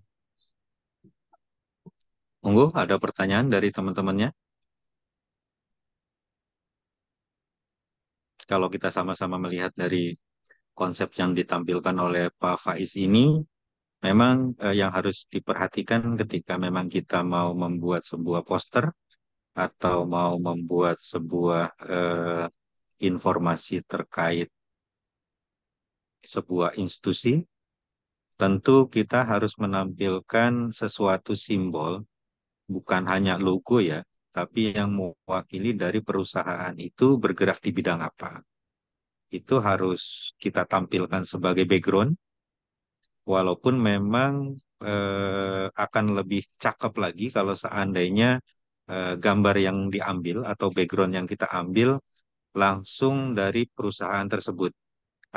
tunggu ada pertanyaan dari teman-temannya? Kalau kita sama-sama melihat dari konsep yang ditampilkan oleh Pak Faiz ini memang eh, yang harus diperhatikan ketika memang kita mau membuat sebuah poster atau mau membuat sebuah eh, informasi terkait sebuah institusi, tentu kita harus menampilkan sesuatu simbol, bukan hanya logo ya, tapi yang mewakili dari perusahaan itu bergerak di bidang apa itu harus kita tampilkan sebagai background walaupun memang eh, akan lebih cakep lagi kalau seandainya eh, gambar yang diambil atau background yang kita ambil langsung dari perusahaan tersebut.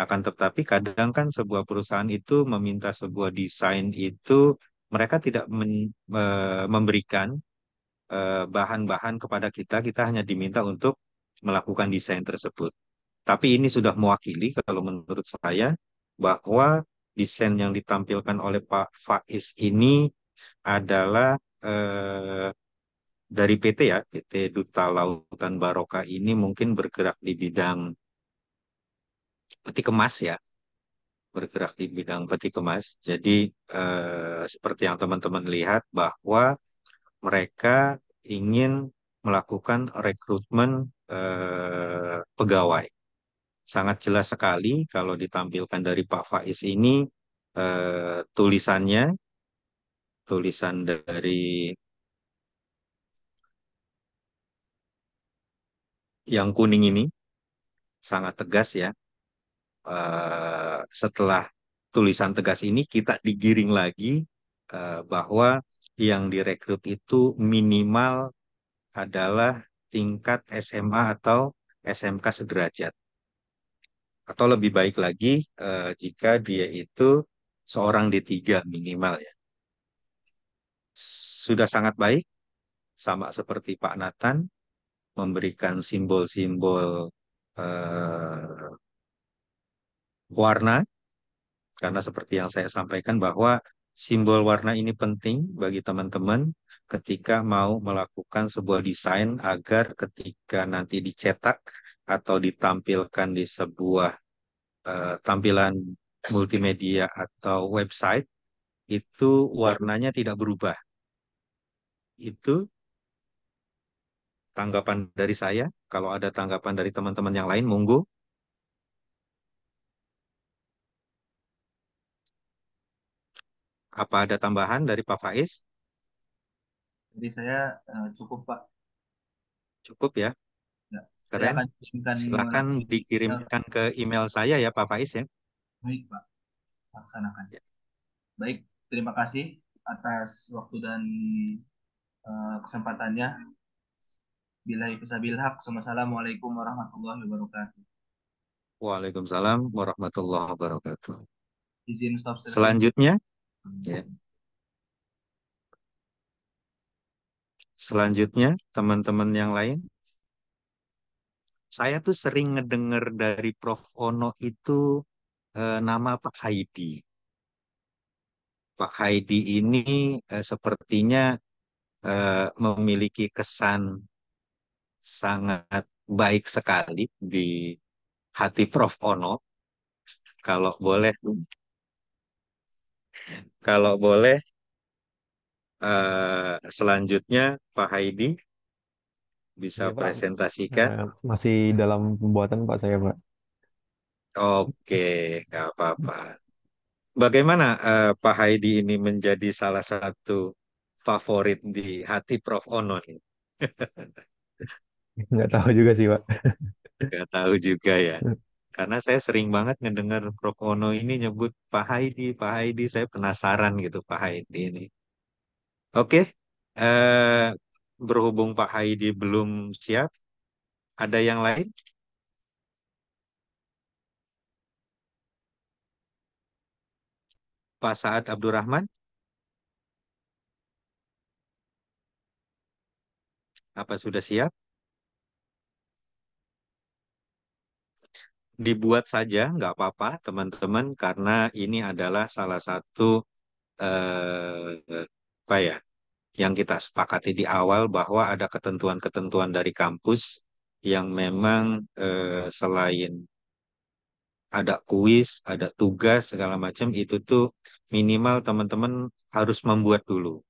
Akan tetapi kadang kan sebuah perusahaan itu meminta sebuah desain itu mereka tidak men, e, memberikan eh, bahan-bahan kepada kita, kita hanya diminta untuk melakukan desain tersebut. Tapi ini sudah mewakili kalau menurut saya bahwa desain yang ditampilkan oleh Pak Faiz ini adalah eh, dari PT ya, PT Duta Lautan Baroka ini mungkin bergerak di bidang peti kemas ya, bergerak di bidang peti kemas. Jadi eh, seperti yang teman-teman lihat bahwa mereka ingin melakukan rekrutmen eh, pegawai sangat jelas sekali kalau ditampilkan dari Pak Faiz ini eh, tulisannya, tulisan dari yang kuning ini sangat tegas ya. Eh, setelah tulisan tegas ini kita digiring lagi eh, bahwa yang direkrut itu minimal adalah tingkat SMA atau SMK sederajat atau lebih baik lagi uh, jika dia itu seorang D3 minimal ya. Sudah sangat baik, sama seperti Pak Nathan, memberikan simbol-simbol uh, warna, karena seperti yang saya sampaikan bahwa simbol warna ini penting bagi teman-teman ketika mau melakukan sebuah desain agar ketika nanti dicetak atau ditampilkan di sebuah uh, tampilan multimedia atau website itu warnanya tidak berubah. Itu tanggapan dari saya. Kalau ada tanggapan dari teman-teman yang lain, monggo. Apa ada tambahan dari Pak Faiz? Jadi saya uh, cukup Pak. Cukup ya. Keren. Silakan, Silakan dikirimkan ya. ke email saya ya Pak Faiz ya. Baik Pak, laksanakan. Ya. Baik, terima kasih atas waktu dan uh, kesempatannya. Bila fisabil hak, Assalamualaikum warahmatullahi wabarakatuh. Waalaikumsalam warahmatullahi wabarakatuh. Izin stop sharing. Selanjutnya, ya. Selanjutnya, teman-teman yang lain saya tuh sering ngedenger dari Prof. Ono itu eh, nama Pak Haidi. Pak Haidi ini eh, sepertinya eh, memiliki kesan sangat baik sekali di hati Prof. Ono. Kalau boleh, kalau boleh, eh, selanjutnya Pak Haidi bisa ya, presentasikan. Nah, masih dalam pembuatan Pak saya Pak. Oke, nggak apa-apa. Bagaimana uh, Pak Haidi ini menjadi salah satu favorit di hati Prof Ono nih? nggak tahu juga sih Pak. Nggak tahu juga ya. Hmm. Karena saya sering banget mendengar Prof Ono ini nyebut Pak Haidi, Pak Haidi. Saya penasaran gitu Pak Haidi ini. Oke, uh, berhubung Pak Haidi belum siap, ada yang lain? Pak Saad Abdurrahman? Apa sudah siap? Dibuat saja, nggak apa-apa teman-teman, karena ini adalah salah satu eh, apa ya yang kita sepakati di awal bahwa ada ketentuan-ketentuan dari kampus yang memang eh, selain ada kuis, ada tugas segala macam itu tuh minimal teman-teman harus membuat dulu.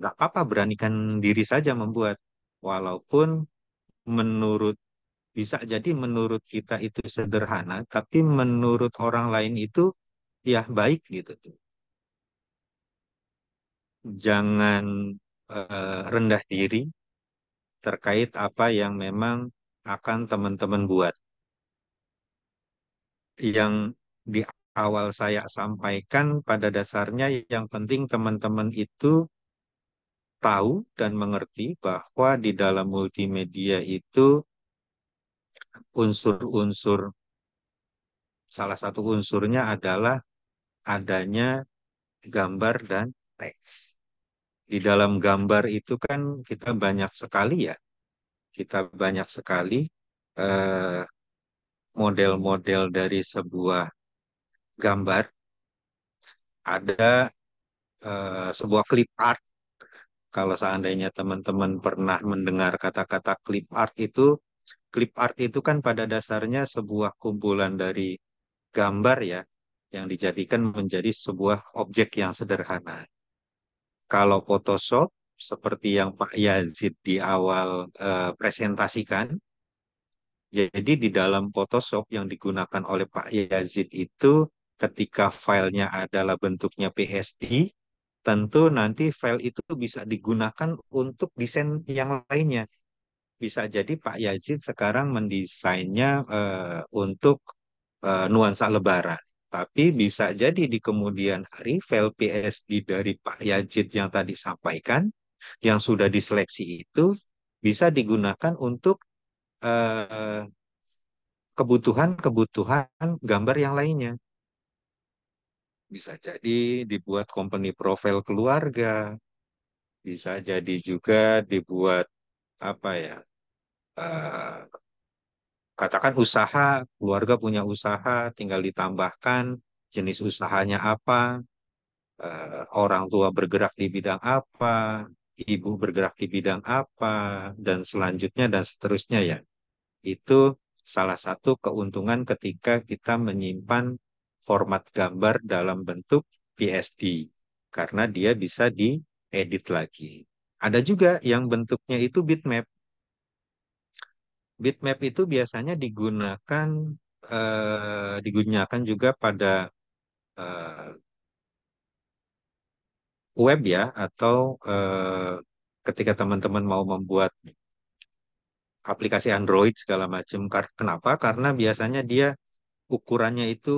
Gak apa-apa beranikan diri saja membuat walaupun menurut bisa jadi menurut kita itu sederhana tapi menurut orang lain itu ya baik gitu tuh jangan uh, rendah diri terkait apa yang memang akan teman-teman buat. Yang di awal saya sampaikan pada dasarnya yang penting teman-teman itu tahu dan mengerti bahwa di dalam multimedia itu unsur-unsur salah satu unsurnya adalah adanya gambar dan teks di dalam gambar itu kan kita banyak sekali ya, kita banyak sekali eh, model-model eh, dari sebuah gambar. Ada eh, sebuah clip art. Kalau seandainya teman-teman pernah mendengar kata-kata clip art itu, clip art itu kan pada dasarnya sebuah kumpulan dari gambar ya, yang dijadikan menjadi sebuah objek yang sederhana kalau Photoshop seperti yang Pak Yazid di awal eh, presentasikan, jadi di dalam Photoshop yang digunakan oleh Pak Yazid itu ketika filenya adalah bentuknya PSD, tentu nanti file itu bisa digunakan untuk desain yang lainnya. Bisa jadi Pak Yazid sekarang mendesainnya eh, untuk eh, nuansa lebaran tapi bisa jadi di kemudian hari file PSD dari Pak Yajid yang tadi sampaikan, yang sudah diseleksi itu bisa digunakan untuk eh, kebutuhan-kebutuhan gambar yang lainnya. Bisa jadi dibuat company profile keluarga, bisa jadi juga dibuat apa ya, eh, katakan usaha, keluarga punya usaha, tinggal ditambahkan jenis usahanya apa, eh, orang tua bergerak di bidang apa, ibu bergerak di bidang apa, dan selanjutnya dan seterusnya ya. Itu salah satu keuntungan ketika kita menyimpan format gambar dalam bentuk PSD karena dia bisa diedit lagi. Ada juga yang bentuknya itu bitmap bitmap itu biasanya digunakan uh, digunakan juga pada uh, web ya atau uh, ketika teman-teman mau membuat aplikasi Android segala macam. Kenapa? Karena biasanya dia ukurannya itu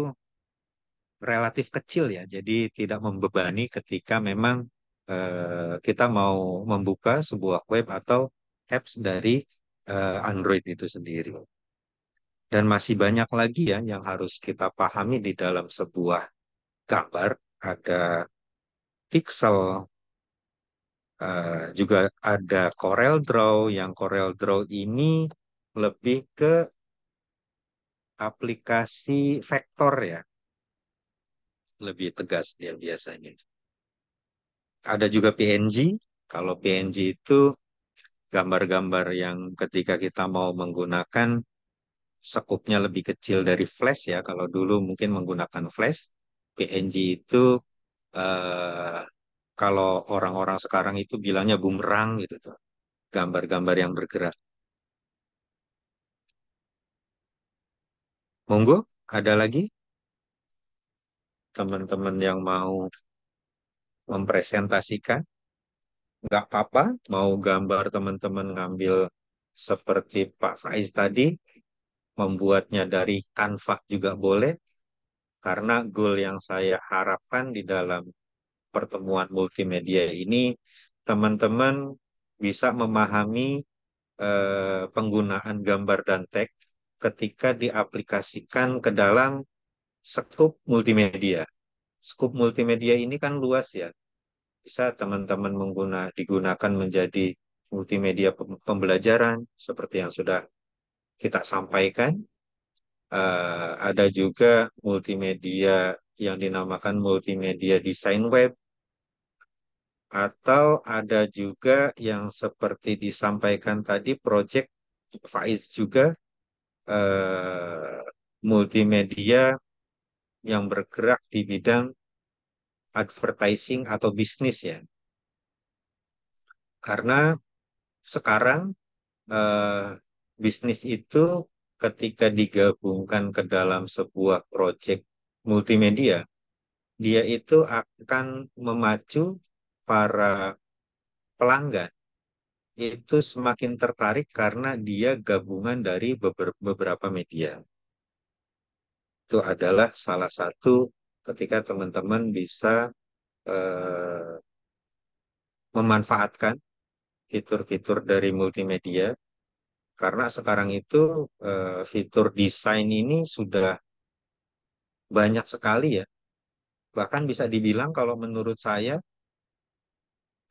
relatif kecil ya, jadi tidak membebani ketika memang uh, kita mau membuka sebuah web atau apps dari Eh, Android itu sendiri. Dan masih banyak lagi ya yang harus kita pahami di dalam sebuah gambar. Ada pixel, eh, juga ada Corel Draw. Yang Corel Draw ini lebih ke aplikasi vektor ya. Lebih tegas dia biasanya. Ada juga PNG. Kalau PNG itu gambar-gambar yang ketika kita mau menggunakan sekupnya lebih kecil dari flash ya. Kalau dulu mungkin menggunakan flash, PNG itu eh, kalau orang-orang sekarang itu bilangnya bumerang gitu tuh. Gambar-gambar yang bergerak. Monggo, ada lagi teman-teman yang mau mempresentasikan? nggak apa-apa mau gambar teman-teman ngambil seperti Pak Faiz tadi membuatnya dari kanvas juga boleh karena goal yang saya harapkan di dalam pertemuan multimedia ini teman-teman bisa memahami eh, penggunaan gambar dan teks ketika diaplikasikan ke dalam skup multimedia. Skup multimedia ini kan luas ya, bisa teman-teman mengguna, digunakan menjadi multimedia pembelajaran seperti yang sudah kita sampaikan. Uh, ada juga multimedia yang dinamakan multimedia desain web atau ada juga yang seperti disampaikan tadi project Faiz juga uh, multimedia yang bergerak di bidang advertising atau bisnis ya. Karena sekarang eh, bisnis itu ketika digabungkan ke dalam sebuah proyek multimedia, dia itu akan memacu para pelanggan itu semakin tertarik karena dia gabungan dari beberapa media. Itu adalah salah satu ketika teman-teman bisa eh, memanfaatkan fitur-fitur dari multimedia karena sekarang itu eh, fitur desain ini sudah banyak sekali ya bahkan bisa dibilang kalau menurut saya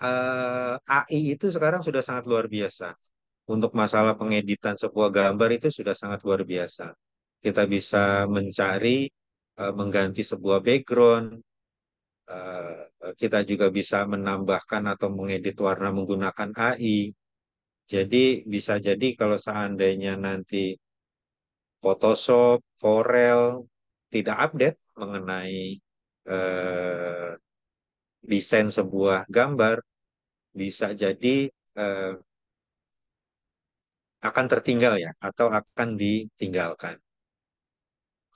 eh, AI itu sekarang sudah sangat luar biasa untuk masalah pengeditan sebuah gambar itu sudah sangat luar biasa kita bisa mencari Eh, mengganti sebuah background. Eh, eh, kita juga bisa menambahkan atau mengedit warna menggunakan AI. Jadi bisa jadi kalau seandainya nanti Photoshop, Corel tidak update mengenai desain sebuah gambar, bisa jadi akan tertinggal ya atau akan ditinggalkan.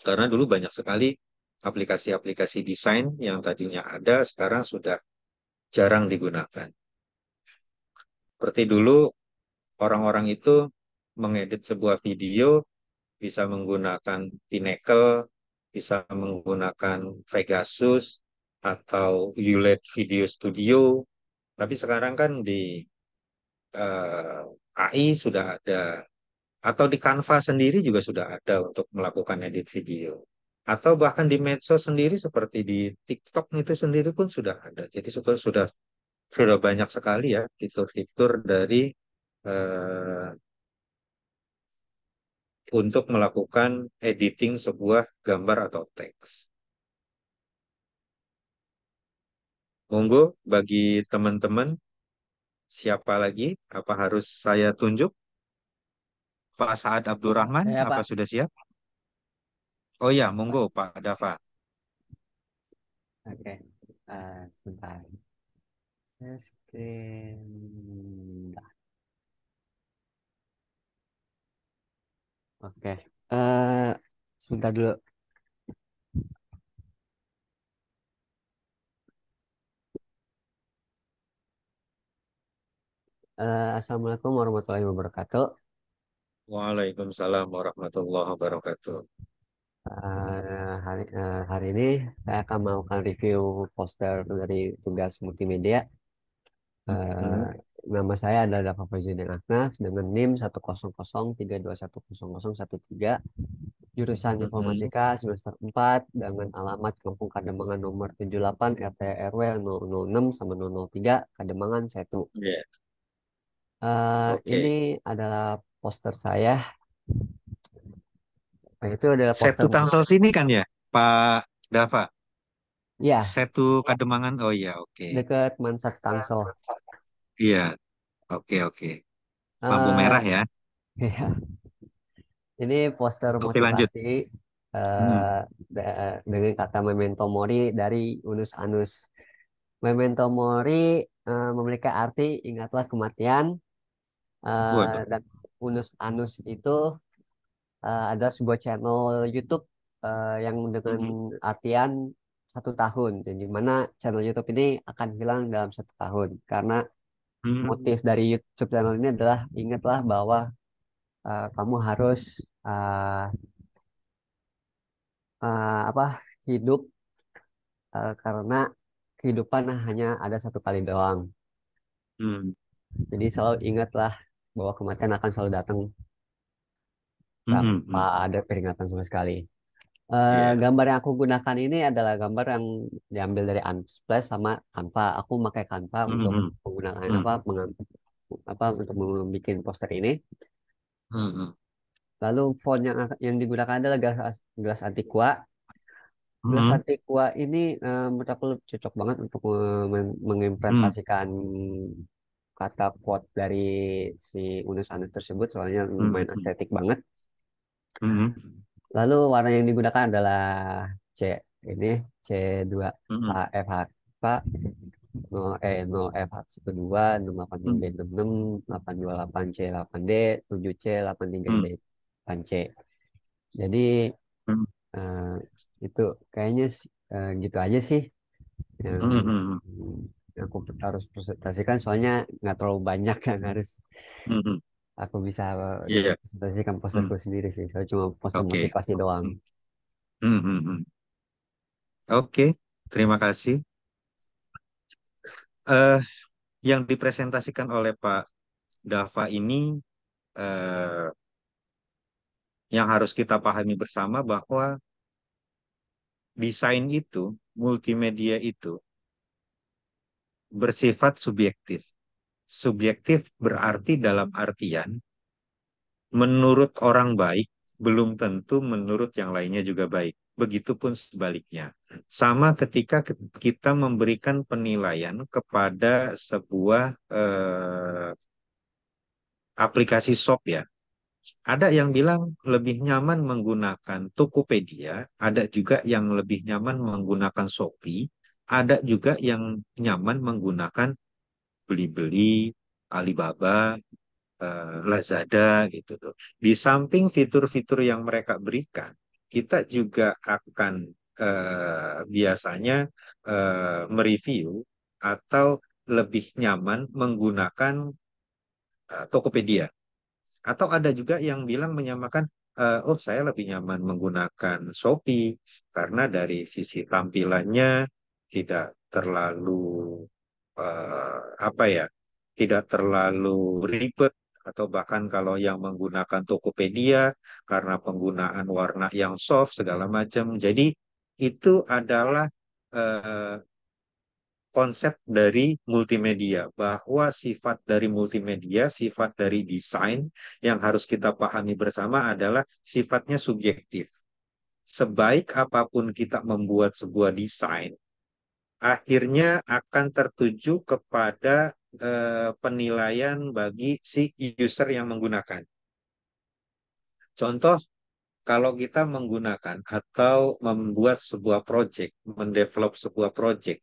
Karena dulu banyak sekali aplikasi-aplikasi desain yang tadinya ada sekarang sudah jarang digunakan. Seperti dulu orang-orang itu mengedit sebuah video bisa menggunakan Pinnacle, bisa menggunakan Pegasus atau Ulet Video Studio. Tapi sekarang kan di uh, eh, AI sudah ada atau di Canva sendiri juga sudah ada untuk melakukan edit video atau bahkan di medsos sendiri seperti di TikTok itu sendiri pun sudah ada jadi sudah sudah sudah banyak sekali ya fitur-fitur dari uh, untuk melakukan editing sebuah gambar atau teks. Monggo bagi teman-teman siapa lagi? Apa harus saya tunjuk? Pak Saad Abdurrahman, ya, apa sudah siap? Oh ya, monggo Pak Dafa. Oke, okay. uh, eh, sebentar. Oke, eh, sebentar dulu. Uh, Assalamualaikum warahmatullahi wabarakatuh. Waalaikumsalam warahmatullahi wabarakatuh. Uh, hari, uh, hari ini saya akan melakukan review poster dari tugas multimedia. Uh, uh -huh. Nama saya adalah Fafazuddin Aknaf dengan NIM 1003210013. Jurusan mm-hmm. Informatika semester 4 dengan alamat Kampung Kademangan nomor 78 RT RW 006 sama 003 Kademangan Setu. Yeah. Uh, iya. eh, okay. Ini adalah poster saya. Nah, itu adalah poster Setu Tangsel sini kan ya, Pak Dava? Ya. Setu Kademangan, oh iya oke. Okay. Dekat Mansat Tangsel. Iya, oke okay, oke. Okay. Lampu uh, merah ya. Iya. Ini poster okay, motivasi lanjut. Uh, hmm. Eh, dengan kata memento mori dari Unus Anus. Memento mori uh, memiliki arti ingatlah kematian uh, dan Unus Anus itu uh, ada sebuah channel YouTube uh, yang dengan mm-hmm. artian satu tahun dan di mana channel YouTube ini akan hilang dalam satu tahun karena mm-hmm. motif dari YouTube channel ini adalah ingatlah bahwa uh, kamu harus uh, uh, apa hidup uh, karena kehidupan hanya ada satu kali doang. Mm. Jadi selalu ingatlah bahwa kematian akan selalu datang hmm, hmm, tanpa mm-hmm. ada peringatan sama sekali. Uh, eh, yeah. Gambar yang aku gunakan ini adalah gambar yang diambil dari Unsplash sama Canva. Aku memakai Canva mm-hmm. untuk hmm. penggunaan mm-hmm. apa, apa untuk membuat poster ini. Mm-hmm. Lalu font yang yang digunakan adalah gelas, gelas antiqua. Gelas mm-hmm. ini uh, menurut aku cocok banget untuk mengimplementasikan mm-hmm kata quote dari si Unus Anus tersebut soalnya hmm, lumayan mm-hmm. estetik banget. Mm-hmm. Lalu warna yang digunakan adalah C ini C2 mm-hmm. no E no f hmm, oh, eh, dua delapan B enam enam delapan dua delapan C delapan D tujuh C delapan tiga D delapan C. Jadi mm-hmm. uh, itu kayaknya uh, gitu aja sih. Yang, mm-hmm Gitu. aku harus presentasikan soalnya nggak terlalu banyak yang harus mm -hmm. aku bisa yeah. presentasikan mm. posterku mm -hmm. sendiri sih soalnya cuma poster okay. motivasi doang mm -hmm. oke okay. terima kasih uh, yang dipresentasikan oleh Pak Dava ini uh, yang harus kita pahami bersama bahwa desain itu multimedia itu bersifat subjektif. Subjektif berarti dalam artian menurut orang baik belum tentu menurut yang lainnya juga baik. Begitupun sebaliknya. Sama ketika kita memberikan penilaian kepada sebuah eh, aplikasi shop ya. Ada yang bilang lebih nyaman menggunakan Tokopedia, ada juga yang lebih nyaman menggunakan Shopee, ada juga yang nyaman menggunakan beli-beli, Alibaba, eh, Lazada gitu tuh. Di samping fitur-fitur yang mereka berikan, kita juga akan eh, biasanya eh, mereview atau lebih nyaman menggunakan eh, Tokopedia. Atau ada juga yang bilang menyamakan, eh, oh saya lebih nyaman menggunakan Shopee karena dari sisi tampilannya tidak terlalu uh, apa ya tidak terlalu ribet atau bahkan kalau yang menggunakan Tokopedia karena penggunaan warna yang soft segala macam. Jadi itu adalah uh, konsep dari multimedia bahwa sifat dari multimedia, sifat dari desain yang harus kita pahami bersama adalah sifatnya subjektif. Sebaik apapun kita membuat sebuah desain, akhirnya akan tertuju kepada eh, penilaian bagi si user yang menggunakan. Contoh, kalau kita menggunakan atau membuat sebuah project, mendevelop sebuah project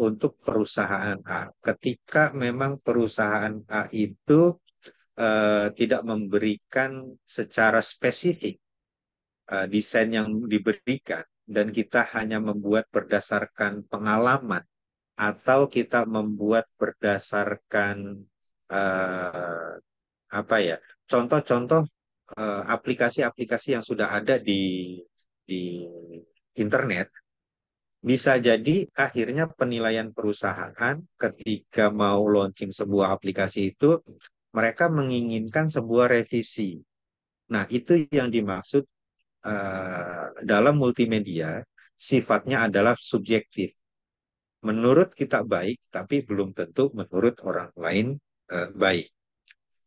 untuk perusahaan A, ketika memang perusahaan A itu eh, tidak memberikan secara spesifik eh, desain yang diberikan, dan kita hanya membuat berdasarkan pengalaman atau kita membuat berdasarkan uh, apa ya contoh-contoh eh, aplikasi-aplikasi yang sudah ada di di internet bisa jadi akhirnya penilaian perusahaan ketika mau launching sebuah aplikasi itu mereka menginginkan sebuah revisi. Nah, itu yang dimaksud uh, dalam multimedia sifatnya adalah subjektif. Menurut kita baik, tapi belum tentu menurut orang lain uh, baik.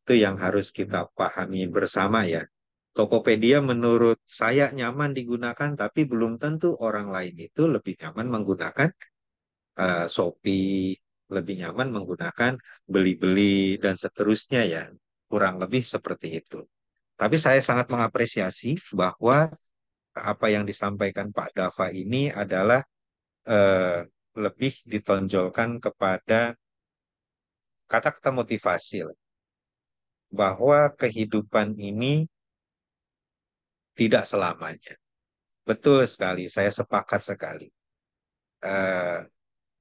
Itu yang harus kita pahami bersama ya. Tokopedia menurut saya nyaman digunakan, tapi belum tentu orang lain itu lebih nyaman menggunakan uh, Shopee, lebih nyaman menggunakan beli-beli, dan seterusnya ya. Kurang lebih seperti itu. Tapi saya sangat mengapresiasi bahwa apa yang disampaikan Pak Dava ini adalah eh, lebih ditonjolkan kepada kata-kata motivasi bahwa kehidupan ini tidak selamanya. Betul sekali, saya sepakat sekali. Eh,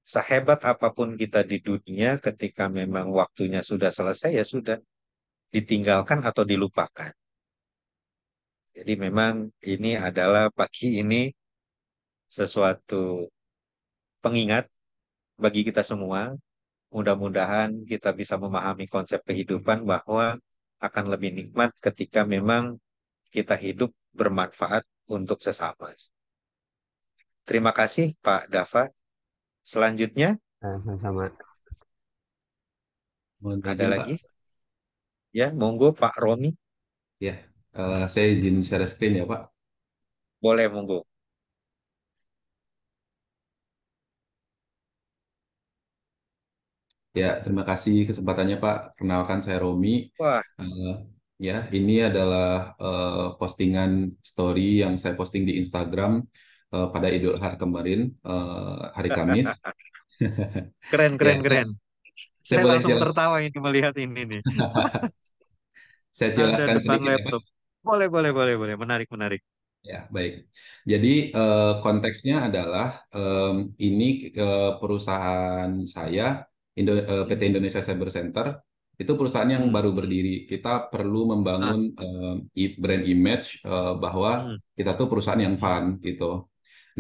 sehebat apapun kita di dunia ketika memang waktunya sudah selesai ya sudah ditinggalkan atau dilupakan. Jadi memang ini adalah pagi ini sesuatu pengingat bagi kita semua. Mudah-mudahan kita bisa memahami konsep kehidupan bahwa akan lebih nikmat ketika memang kita hidup bermanfaat untuk sesama. Terima kasih Pak Dava. Selanjutnya ah, sama-sama. Ada lagi? Ya, monggo Pak Romi. Ya, Eh, saya izin share screen ya, Pak. Boleh, monggo. Ya, terima kasih kesempatannya, Pak. Perkenalkan saya Romi. Wah, Uh, ya, ini adalah uh, postingan story yang saya posting di Instagram uh, pada Idul Adha kemarin, uh, hari Kamis. keren, keren, saya, keren. saya Saya langsung jelas, tertawa ini melihat ini nih. saya jelaskan sedikit ya, Pak. Boleh, boleh, boleh, boleh. Menarik, menarik. Ya, baik. Jadi eh, konteksnya adalah ini ke eh, perusahaan saya, eh, PT Indonesia Cyber Center, itu perusahaan yang baru berdiri. Kita perlu membangun ah. uh, brand image uh, bahwa hmm. kita tuh perusahaan yang fun gitu.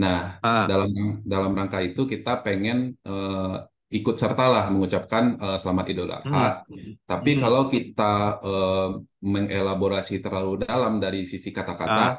Nah, ah. dalam dalam rangka itu kita pengen ikut sertalah mengucapkan uh, selamat Idul Adha. Hmm. Tapi hmm. kalau kita uh, mengelaborasi terlalu dalam dari sisi kata-kata ah.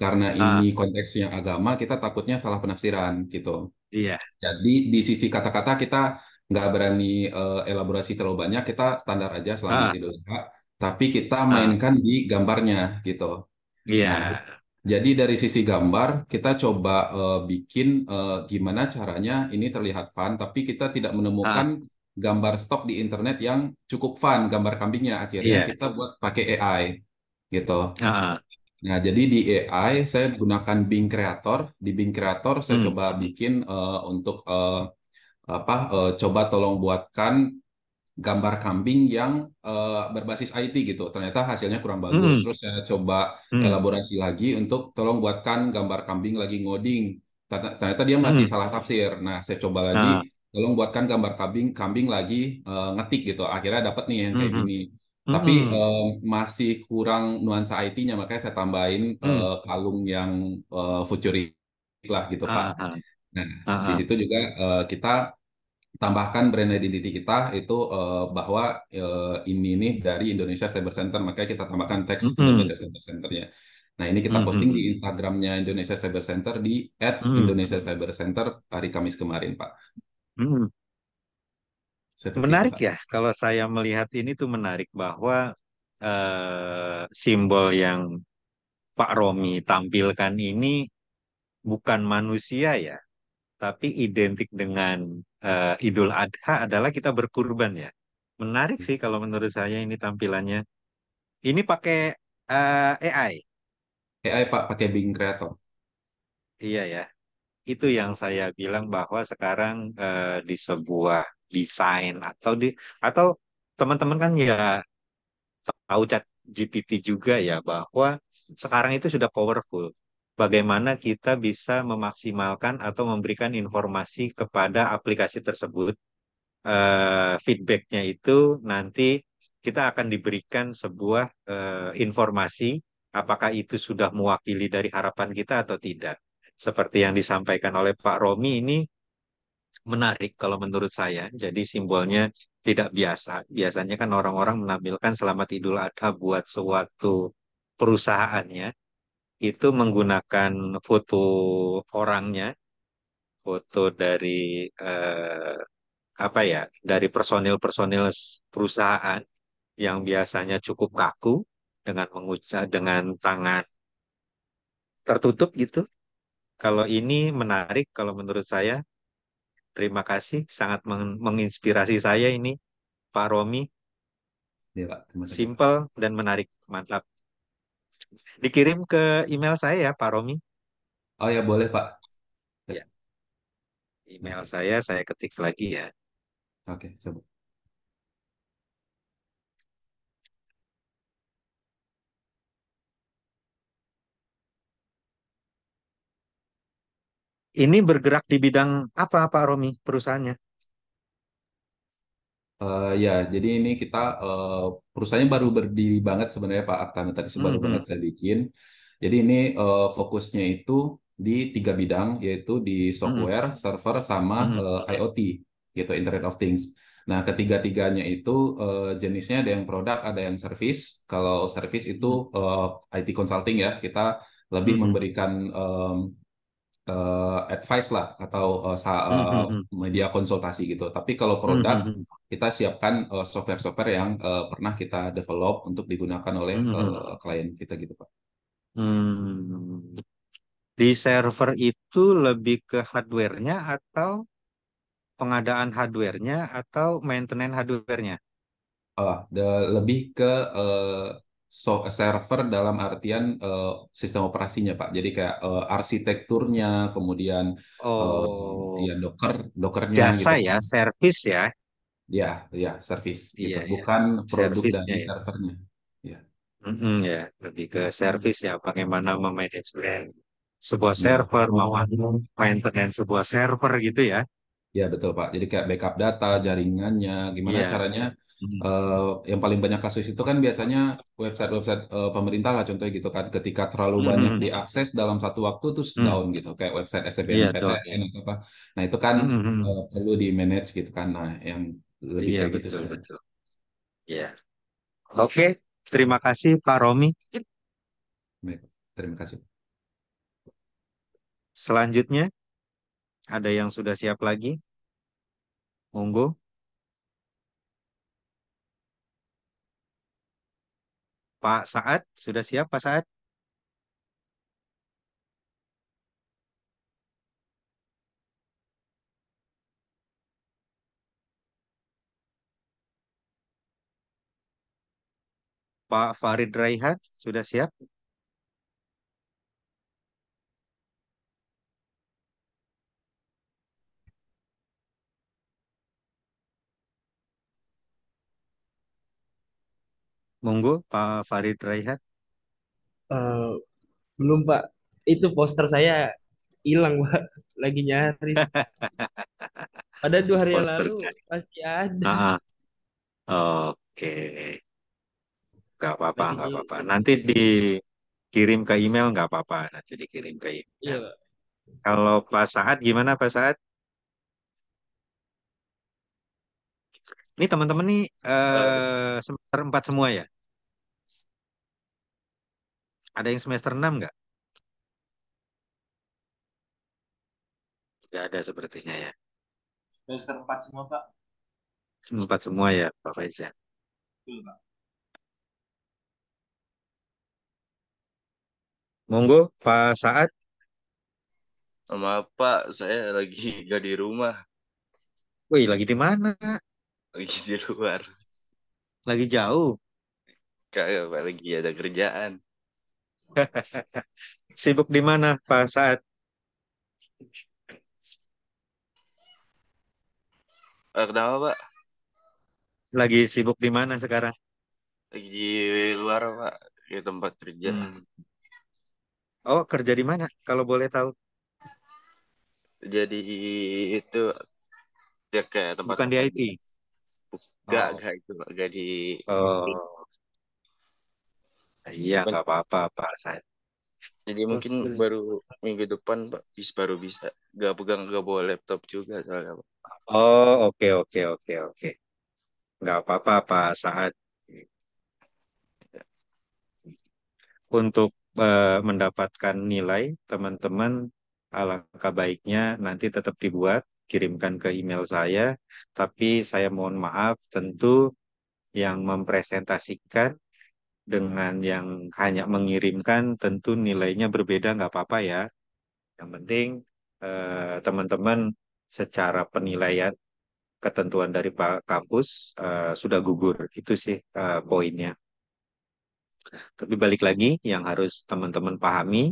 karena ah. ini konteksnya agama, kita takutnya salah penafsiran gitu. Iya. Yeah. Jadi di sisi kata-kata kita nggak berani uh, elaborasi terlalu banyak, kita standar aja selamat ah. Idul Adha, tapi kita ah. mainkan di gambarnya gitu. Iya. Yeah. Nah, jadi dari sisi gambar kita coba uh, bikin uh, gimana caranya ini terlihat fun, tapi kita tidak menemukan ah. gambar stok di internet yang cukup fun gambar kambingnya. Akhirnya yeah. kita buat pakai AI gitu. Ah. Nah jadi di AI saya gunakan Bing Creator. Di Bing Creator saya hmm. coba bikin uh, untuk uh, apa? Uh, coba tolong buatkan gambar kambing yang uh, berbasis IT gitu. Ternyata hasilnya kurang bagus. Mm. Terus saya coba mm. elaborasi lagi untuk tolong buatkan gambar kambing lagi ngoding. Ternyata dia masih mm. salah tafsir. Nah, saya coba lagi nah. tolong buatkan gambar kambing kambing lagi uh, ngetik gitu. Akhirnya dapat nih yang kayak mm -hmm. gini. Hmm. Tapi -hmm. uh, masih kurang nuansa IT-nya, makanya saya tambahin mm. uh, kalung yang uh, futuristik lah gitu, Pak. Ah, ah. Nah, Aha. di ah. situ juga uh, kita tambahkan brand identity kita itu uh, bahwa uh, ini nih dari Indonesia Cyber Center makanya kita tambahkan teks mm -hmm. Indonesia Cyber Centernya. Nah ini kita posting mm -hmm. di Instagramnya Indonesia Cyber Center di mm -hmm. Indonesia Cyber Center hari Kamis kemarin Pak. Mm -hmm. menarik kita. ya kalau saya melihat ini tuh menarik bahwa uh, simbol yang Pak Romi tampilkan ini bukan manusia ya, tapi identik dengan uh, Idul Adha adalah kita berkurban ya. Menarik hmm. sih kalau menurut saya ini tampilannya. Ini pakai uh, eh, AI. AI Pak pakai Bing Creator. Iya ya. Itu yang saya bilang bahwa sekarang uh, di sebuah desain atau di atau teman-teman kan ya tahu chat GPT juga ya bahwa sekarang itu sudah powerful bagaimana kita bisa memaksimalkan atau memberikan informasi kepada aplikasi tersebut. Uh, feedbacknya itu nanti kita akan diberikan sebuah uh, informasi apakah itu sudah mewakili dari harapan kita atau tidak. Seperti yang disampaikan oleh Pak Romi ini menarik kalau menurut saya. Jadi simbolnya tidak biasa. Biasanya kan orang-orang menampilkan selamat Idul Adha buat suatu perusahaannya itu menggunakan foto orangnya, foto dari eh, apa ya, dari personil-personil perusahaan yang biasanya cukup kaku dengan mengucap dengan tangan tertutup gitu. Kalau ini menarik, kalau menurut saya, terima kasih sangat meng menginspirasi saya ini, Pak Romi. Ya, Pak. Simple dan menarik, mantap. Dikirim ke email saya ya, Pak Romi. Oh ya boleh Pak. Ya. ya. Email saya saya ketik lagi ya. Oke, coba. Ini bergerak di bidang apa Pak Romi perusahaannya? Uh, ya, jadi ini kita, uh, perusahaannya baru berdiri banget sebenarnya Pak, Akta tadi hmm, baru mm-hmm. banget saya bikin. Jadi ini, uh, fokusnya itu di tiga bidang, yaitu di mm software, server, sama, mm-hmm. uh, hmm. IoT gitu, Internet of Things. Nah, ketiga-tiganya itu, uh, jenisnya ada yang produk, ada yang service. Kalau service itu, uh, IT consulting ya, kita lebih mm-hmm. memberikan, um, uh, advice lah atau uh, uh, media konsultasi gitu. Tapi kalau produk kita siapkan uh, software-software yang uh, pernah kita develop untuk digunakan oleh uh, klien kita gitu pak. Hmm. Di server itu lebih ke hardwarenya atau pengadaan hardwarenya atau maintenance hardwarenya? Uh, lebih ke uh, so server dalam artian uh, sistem operasinya pak jadi kayak uh, arsitekturnya kemudian eh, oh. uh, ya docker dockernya jasa gitu. ya service ya ya ya service iya, gitu. ya, bukan ya. produk service dari ya. servernya ya mm -hmm, ya lebih ke service ya bagaimana memanage sebuah iya. server mau maintenance sebuah server gitu ya ya betul pak jadi kayak backup data jaringannya gimana ya. caranya Uh, yang paling banyak kasus itu kan biasanya website-website uh, pemerintah lah contohnya gitu kan ketika terlalu hmm. banyak hmm. diakses dalam satu waktu terus hmm. down gitu kayak website SBMPTN iya, yeah, PTN, atau apa. Nah, itu kan hmm. uh, perlu di-manage gitu kan. Nah, yang lebih yeah, kayak gitu betul, gitu sih. betul. Yeah. Oke, okay. terima kasih Pak Romi. terima kasih. Selanjutnya ada yang sudah siap lagi? Monggo. Pak Saat, sudah siap Pak Saat? Pak Farid Raihan, sudah siap? Monggo Pak Farid Raihat. Uh, belum Pak. Itu poster saya hilang Pak. Lagi nyari. Ada dua hari yang lalu masih ada. Ah, ah. oke. Okay. Gak apa-apa, gak apa-apa. Nanti dikirim ke email, gak apa-apa. Nanti dikirim ke email. Iya, Pak. Kalau Pak Saat, gimana Pak Saat? Ini teman-teman nih uh, semester 4 semua ya? Ada yang semester 6 nggak? Tidak ada sepertinya ya. Semester 4 semua, Pak. 4 semua ya, Pak Faizan. Betul, Pak. Monggo, Pak Saat. Maaf Pak, saya lagi gak di rumah. Wih, lagi di mana? lagi di luar lagi jauh kayak lagi ada kerjaan sibuk di mana pak saat eh, kenapa pak lagi sibuk di mana sekarang lagi di luar pak di tempat kerja hmm. oh kerja di mana kalau boleh tahu jadi itu ya kayak tempat bukan di IT Enggak, oh. enggak itu, enggak di Oh. Iya, enggak apa-apa, Pak Said. Jadi mungkin baru minggu depan Pak bis baru bisa. Gak pegang gak bawa laptop juga soalnya Pak. Oh oke okay, oke okay, oke okay, oke. Gak apa-apa Pak saat untuk uh, mendapatkan nilai teman-teman alangkah baiknya nanti tetap dibuat kirimkan ke email saya, tapi saya mohon maaf tentu yang mempresentasikan dengan yang hanya mengirimkan tentu nilainya berbeda nggak apa-apa ya. Yang penting eh, teman-teman eh, secara penilaian ketentuan dari Pak kampus eh, sudah gugur. Itu sih eh, poinnya. Tapi balik lagi yang harus teman-teman pahami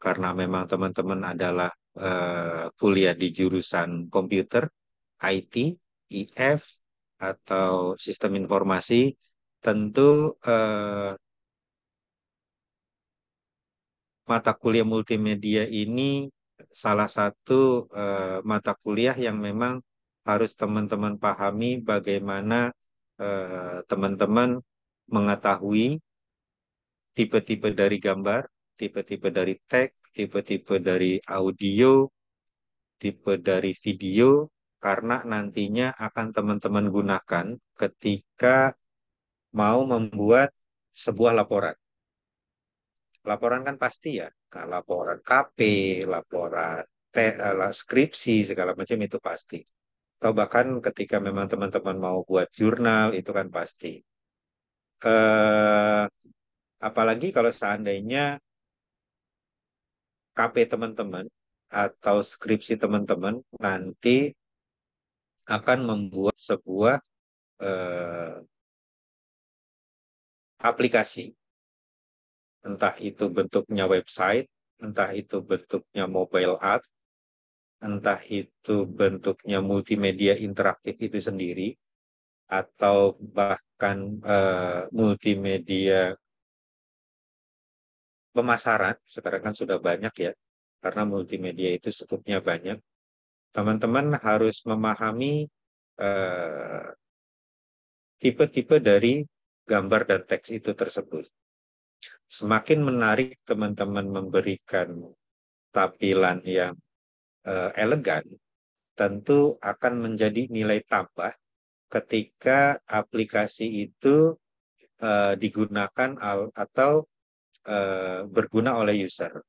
karena memang teman-teman adalah Eh, kuliah di jurusan komputer, IT, IF, atau sistem informasi, tentu uh, mata kuliah multimedia ini salah satu uh, mata kuliah yang memang harus teman-teman pahami bagaimana teman-teman uh, mengetahui tipe-tipe dari gambar, tipe-tipe dari teks, tipe-tipe dari audio, tipe dari video, karena nantinya akan teman-teman gunakan ketika mau membuat sebuah laporan. Laporan kan pasti ya, laporan KP, laporan te, eh, skripsi, segala macam itu pasti. Atau bahkan ketika memang teman-teman mau buat jurnal, itu kan pasti. Uh, apalagi kalau seandainya KP teman-teman atau skripsi teman-teman nanti akan membuat sebuah eh, aplikasi. Entah itu bentuknya website, entah itu bentuknya mobile app, entah itu bentuknya multimedia interaktif itu sendiri, atau bahkan eh, multimedia pemasaran sekarang kan sudah banyak ya karena multimedia itu sekupnya banyak teman-teman harus memahami eh, tipe-tipe eh, dari gambar dan teks itu tersebut semakin menarik teman-teman memberikan tampilan yang eh, elegan tentu akan menjadi nilai tambah ketika aplikasi itu eh, digunakan al atau Eh, berguna oleh user.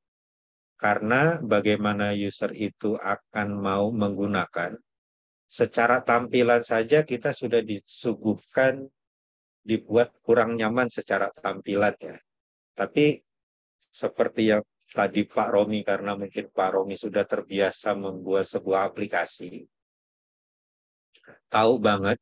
Karena bagaimana user itu akan mau menggunakan, secara tampilan saja kita sudah disuguhkan dibuat kurang nyaman secara tampilan ya. Tapi seperti yang tadi Pak Romi, karena mungkin Pak Romi sudah terbiasa membuat sebuah aplikasi, tahu banget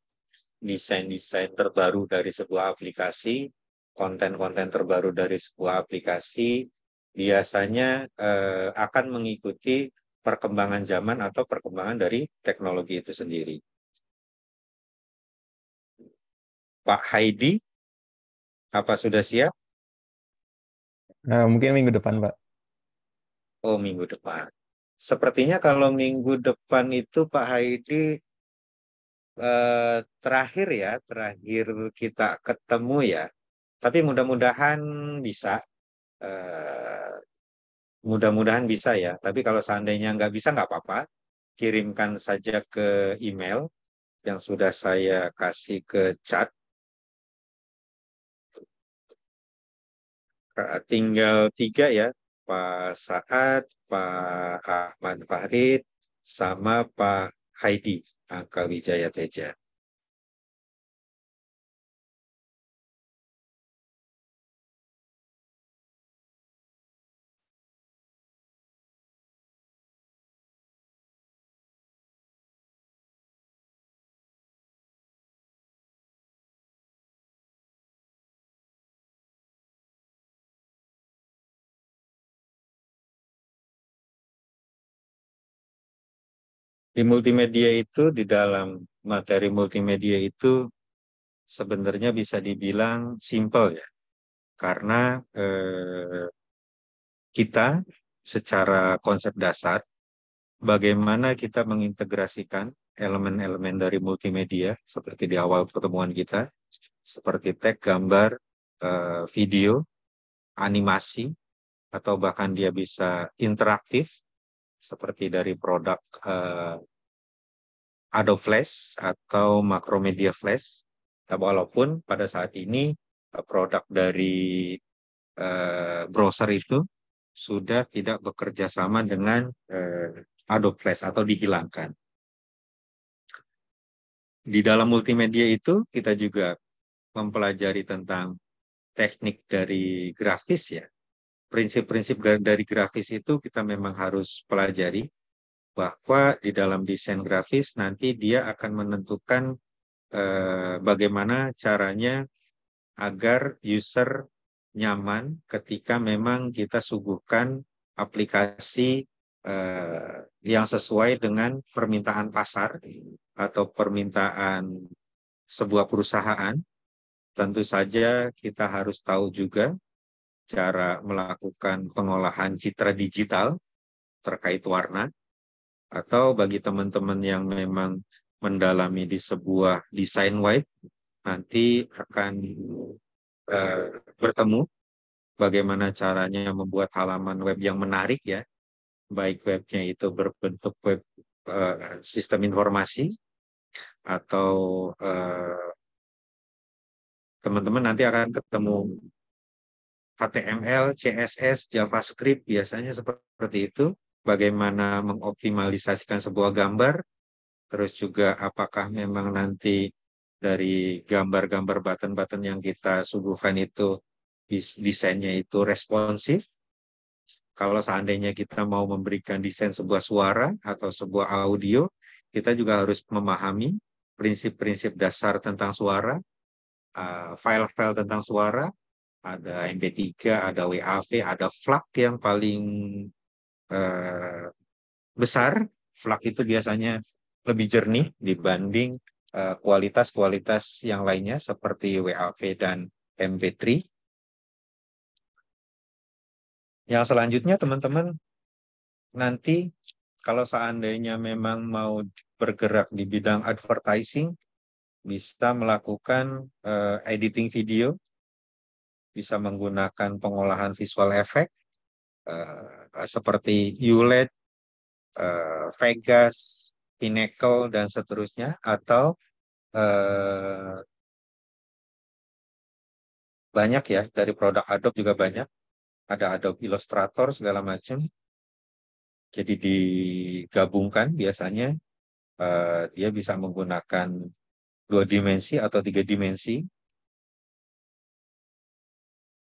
desain-desain terbaru dari sebuah aplikasi, konten-konten terbaru dari sebuah aplikasi biasanya eh, akan mengikuti perkembangan zaman atau perkembangan dari teknologi itu sendiri. Pak Haidi, apa sudah siap? Nah, mungkin minggu depan, Pak. Oh, minggu depan. Sepertinya kalau minggu depan itu Pak Haidi eh, terakhir ya, terakhir kita ketemu ya, tapi mudah-mudahan bisa. Uh, mudah-mudahan bisa ya. Tapi kalau seandainya nggak bisa nggak apa-apa. Kirimkan saja ke email yang sudah saya kasih ke chat. Tinggal tiga ya, Pak Saat, Pak Ahmad Farid, sama Pak Haidi Angka Wijaya Teja. Di multimedia itu, di dalam materi multimedia itu sebenarnya bisa dibilang simple ya. Karena eh, kita secara konsep dasar, bagaimana kita mengintegrasikan elemen-elemen dari multimedia seperti di awal pertemuan kita, seperti teks, gambar, eh, video, animasi, atau bahkan dia bisa interaktif seperti dari produk uh, Adobe Flash atau Macromedia Flash. Nah, walaupun pada saat ini uh, produk dari uh, browser itu sudah tidak bekerja sama dengan uh, Adobe Flash atau dihilangkan. Di dalam multimedia itu kita juga mempelajari tentang teknik dari grafis ya, prinsip-prinsip dari grafis itu kita memang harus pelajari bahwa di dalam desain grafis nanti dia akan menentukan eh, bagaimana caranya agar user nyaman ketika memang kita suguhkan aplikasi eh, yang sesuai dengan permintaan pasar atau permintaan sebuah perusahaan. Tentu saja kita harus tahu juga cara melakukan pengolahan citra digital terkait warna atau bagi teman-teman yang memang mendalami di sebuah desain web nanti akan uh, bertemu bagaimana caranya membuat halaman web yang menarik ya baik webnya itu berbentuk web uh, sistem informasi atau eh, teman-teman uh, nanti akan ketemu HTML, CSS, JavaScript biasanya seperti itu. Bagaimana mengoptimalisasikan sebuah gambar, terus juga apakah memang nanti dari gambar-gambar button-button yang kita suguhkan itu desainnya itu responsif. Kalau seandainya kita mau memberikan desain sebuah suara atau sebuah audio, kita juga harus memahami prinsip-prinsip dasar tentang suara, eh, file-file tentang suara, ada MP3, ada WAV, ada FLAC yang paling eh, besar. FLAC itu biasanya lebih jernih dibanding eh, kualitas-kualitas eh, yang lainnya seperti WAV dan MP3. Yang selanjutnya teman-teman nanti kalau seandainya memang mau bergerak di bidang advertising bisa melakukan uh, editing video bisa menggunakan pengolahan visual effect uh, seperti ULED, uh, eh, Vegas, Pinnacle, dan seterusnya, atau uh, banyak ya dari produk Adobe juga banyak. Ada Adobe Illustrator segala macam. Jadi digabungkan biasanya uh, dia bisa menggunakan dua dimensi atau tiga dimensi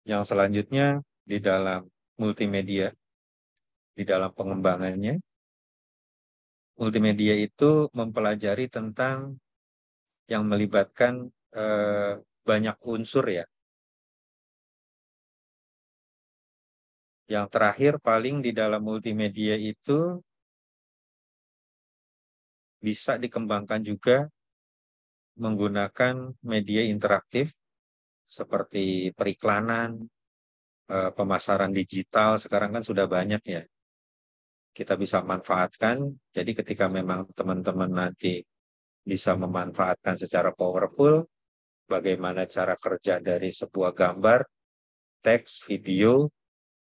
yang selanjutnya di dalam multimedia, di dalam pengembangannya, multimedia itu mempelajari tentang yang melibatkan eh, banyak unsur ya. Yang terakhir paling di dalam multimedia itu bisa dikembangkan juga menggunakan media interaktif seperti periklanan, eh, pemasaran digital sekarang kan sudah banyak ya. Kita bisa manfaatkan. Jadi ketika memang teman-teman nanti bisa memanfaatkan secara powerful bagaimana cara kerja dari sebuah gambar, teks, video,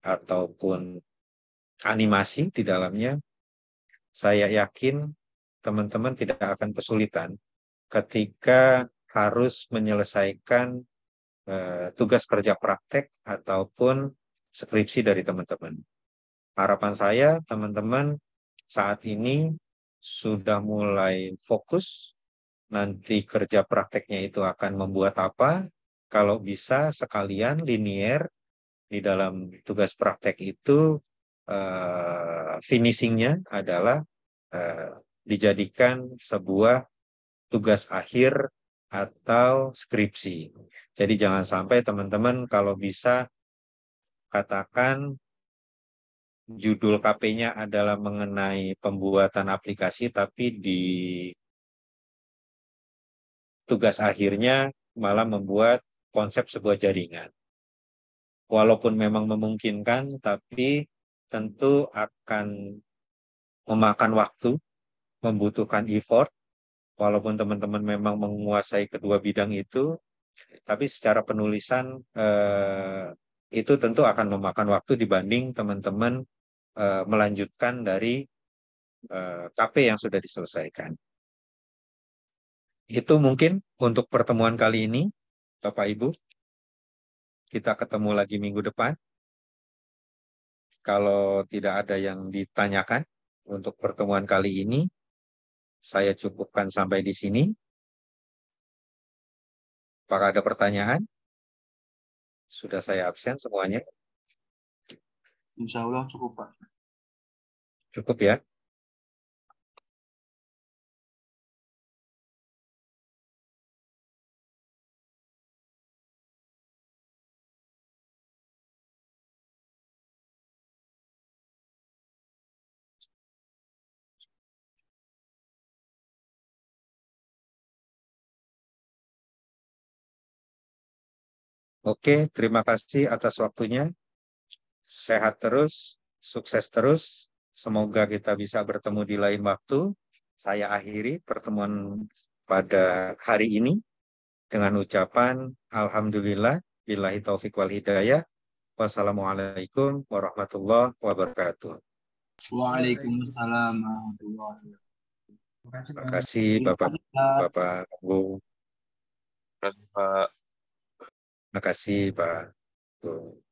ataupun animasi di dalamnya, saya yakin teman-teman tidak akan kesulitan ketika harus menyelesaikan Eh, tugas kerja praktek ataupun skripsi dari teman-teman. Harapan saya teman-teman saat ini sudah mulai fokus nanti kerja prakteknya itu akan membuat apa kalau bisa sekalian linier di dalam tugas praktek itu uh, finishingnya adalah uh, dijadikan sebuah tugas akhir atau skripsi. Jadi jangan sampai teman-teman kalau bisa katakan judul KP-nya adalah mengenai pembuatan aplikasi, tapi di tugas akhirnya malah membuat konsep sebuah jaringan. Walaupun memang memungkinkan, tapi tentu akan memakan waktu, membutuhkan effort, walaupun teman-teman memang menguasai kedua bidang itu, tapi secara penulisan eh, itu tentu akan memakan waktu dibanding teman-teman eh, melanjutkan dari eh, KP yang sudah diselesaikan. Itu mungkin untuk pertemuan kali ini, Bapak Ibu. Kita ketemu lagi minggu depan kalau tidak ada yang ditanyakan untuk pertemuan kali ini, saya cukupkan sampai di sini. Apakah ada pertanyaan? Sudah saya absen semuanya. Insya Allah cukup, Pak. Cukup ya? Oke, terima kasih atas waktunya. Sehat terus, sukses terus. Semoga kita bisa bertemu di lain waktu. Saya akhiri pertemuan pada hari ini dengan ucapan Alhamdulillah, Billahi Taufiq wal Hidayah. Wassalamualaikum warahmatullahi wabarakatuh. Waalaikumsalam warahmatullahi wabarakatuh. Terima kasih Bapak, Bapak Terima kasih Makasih Pak. Tuh.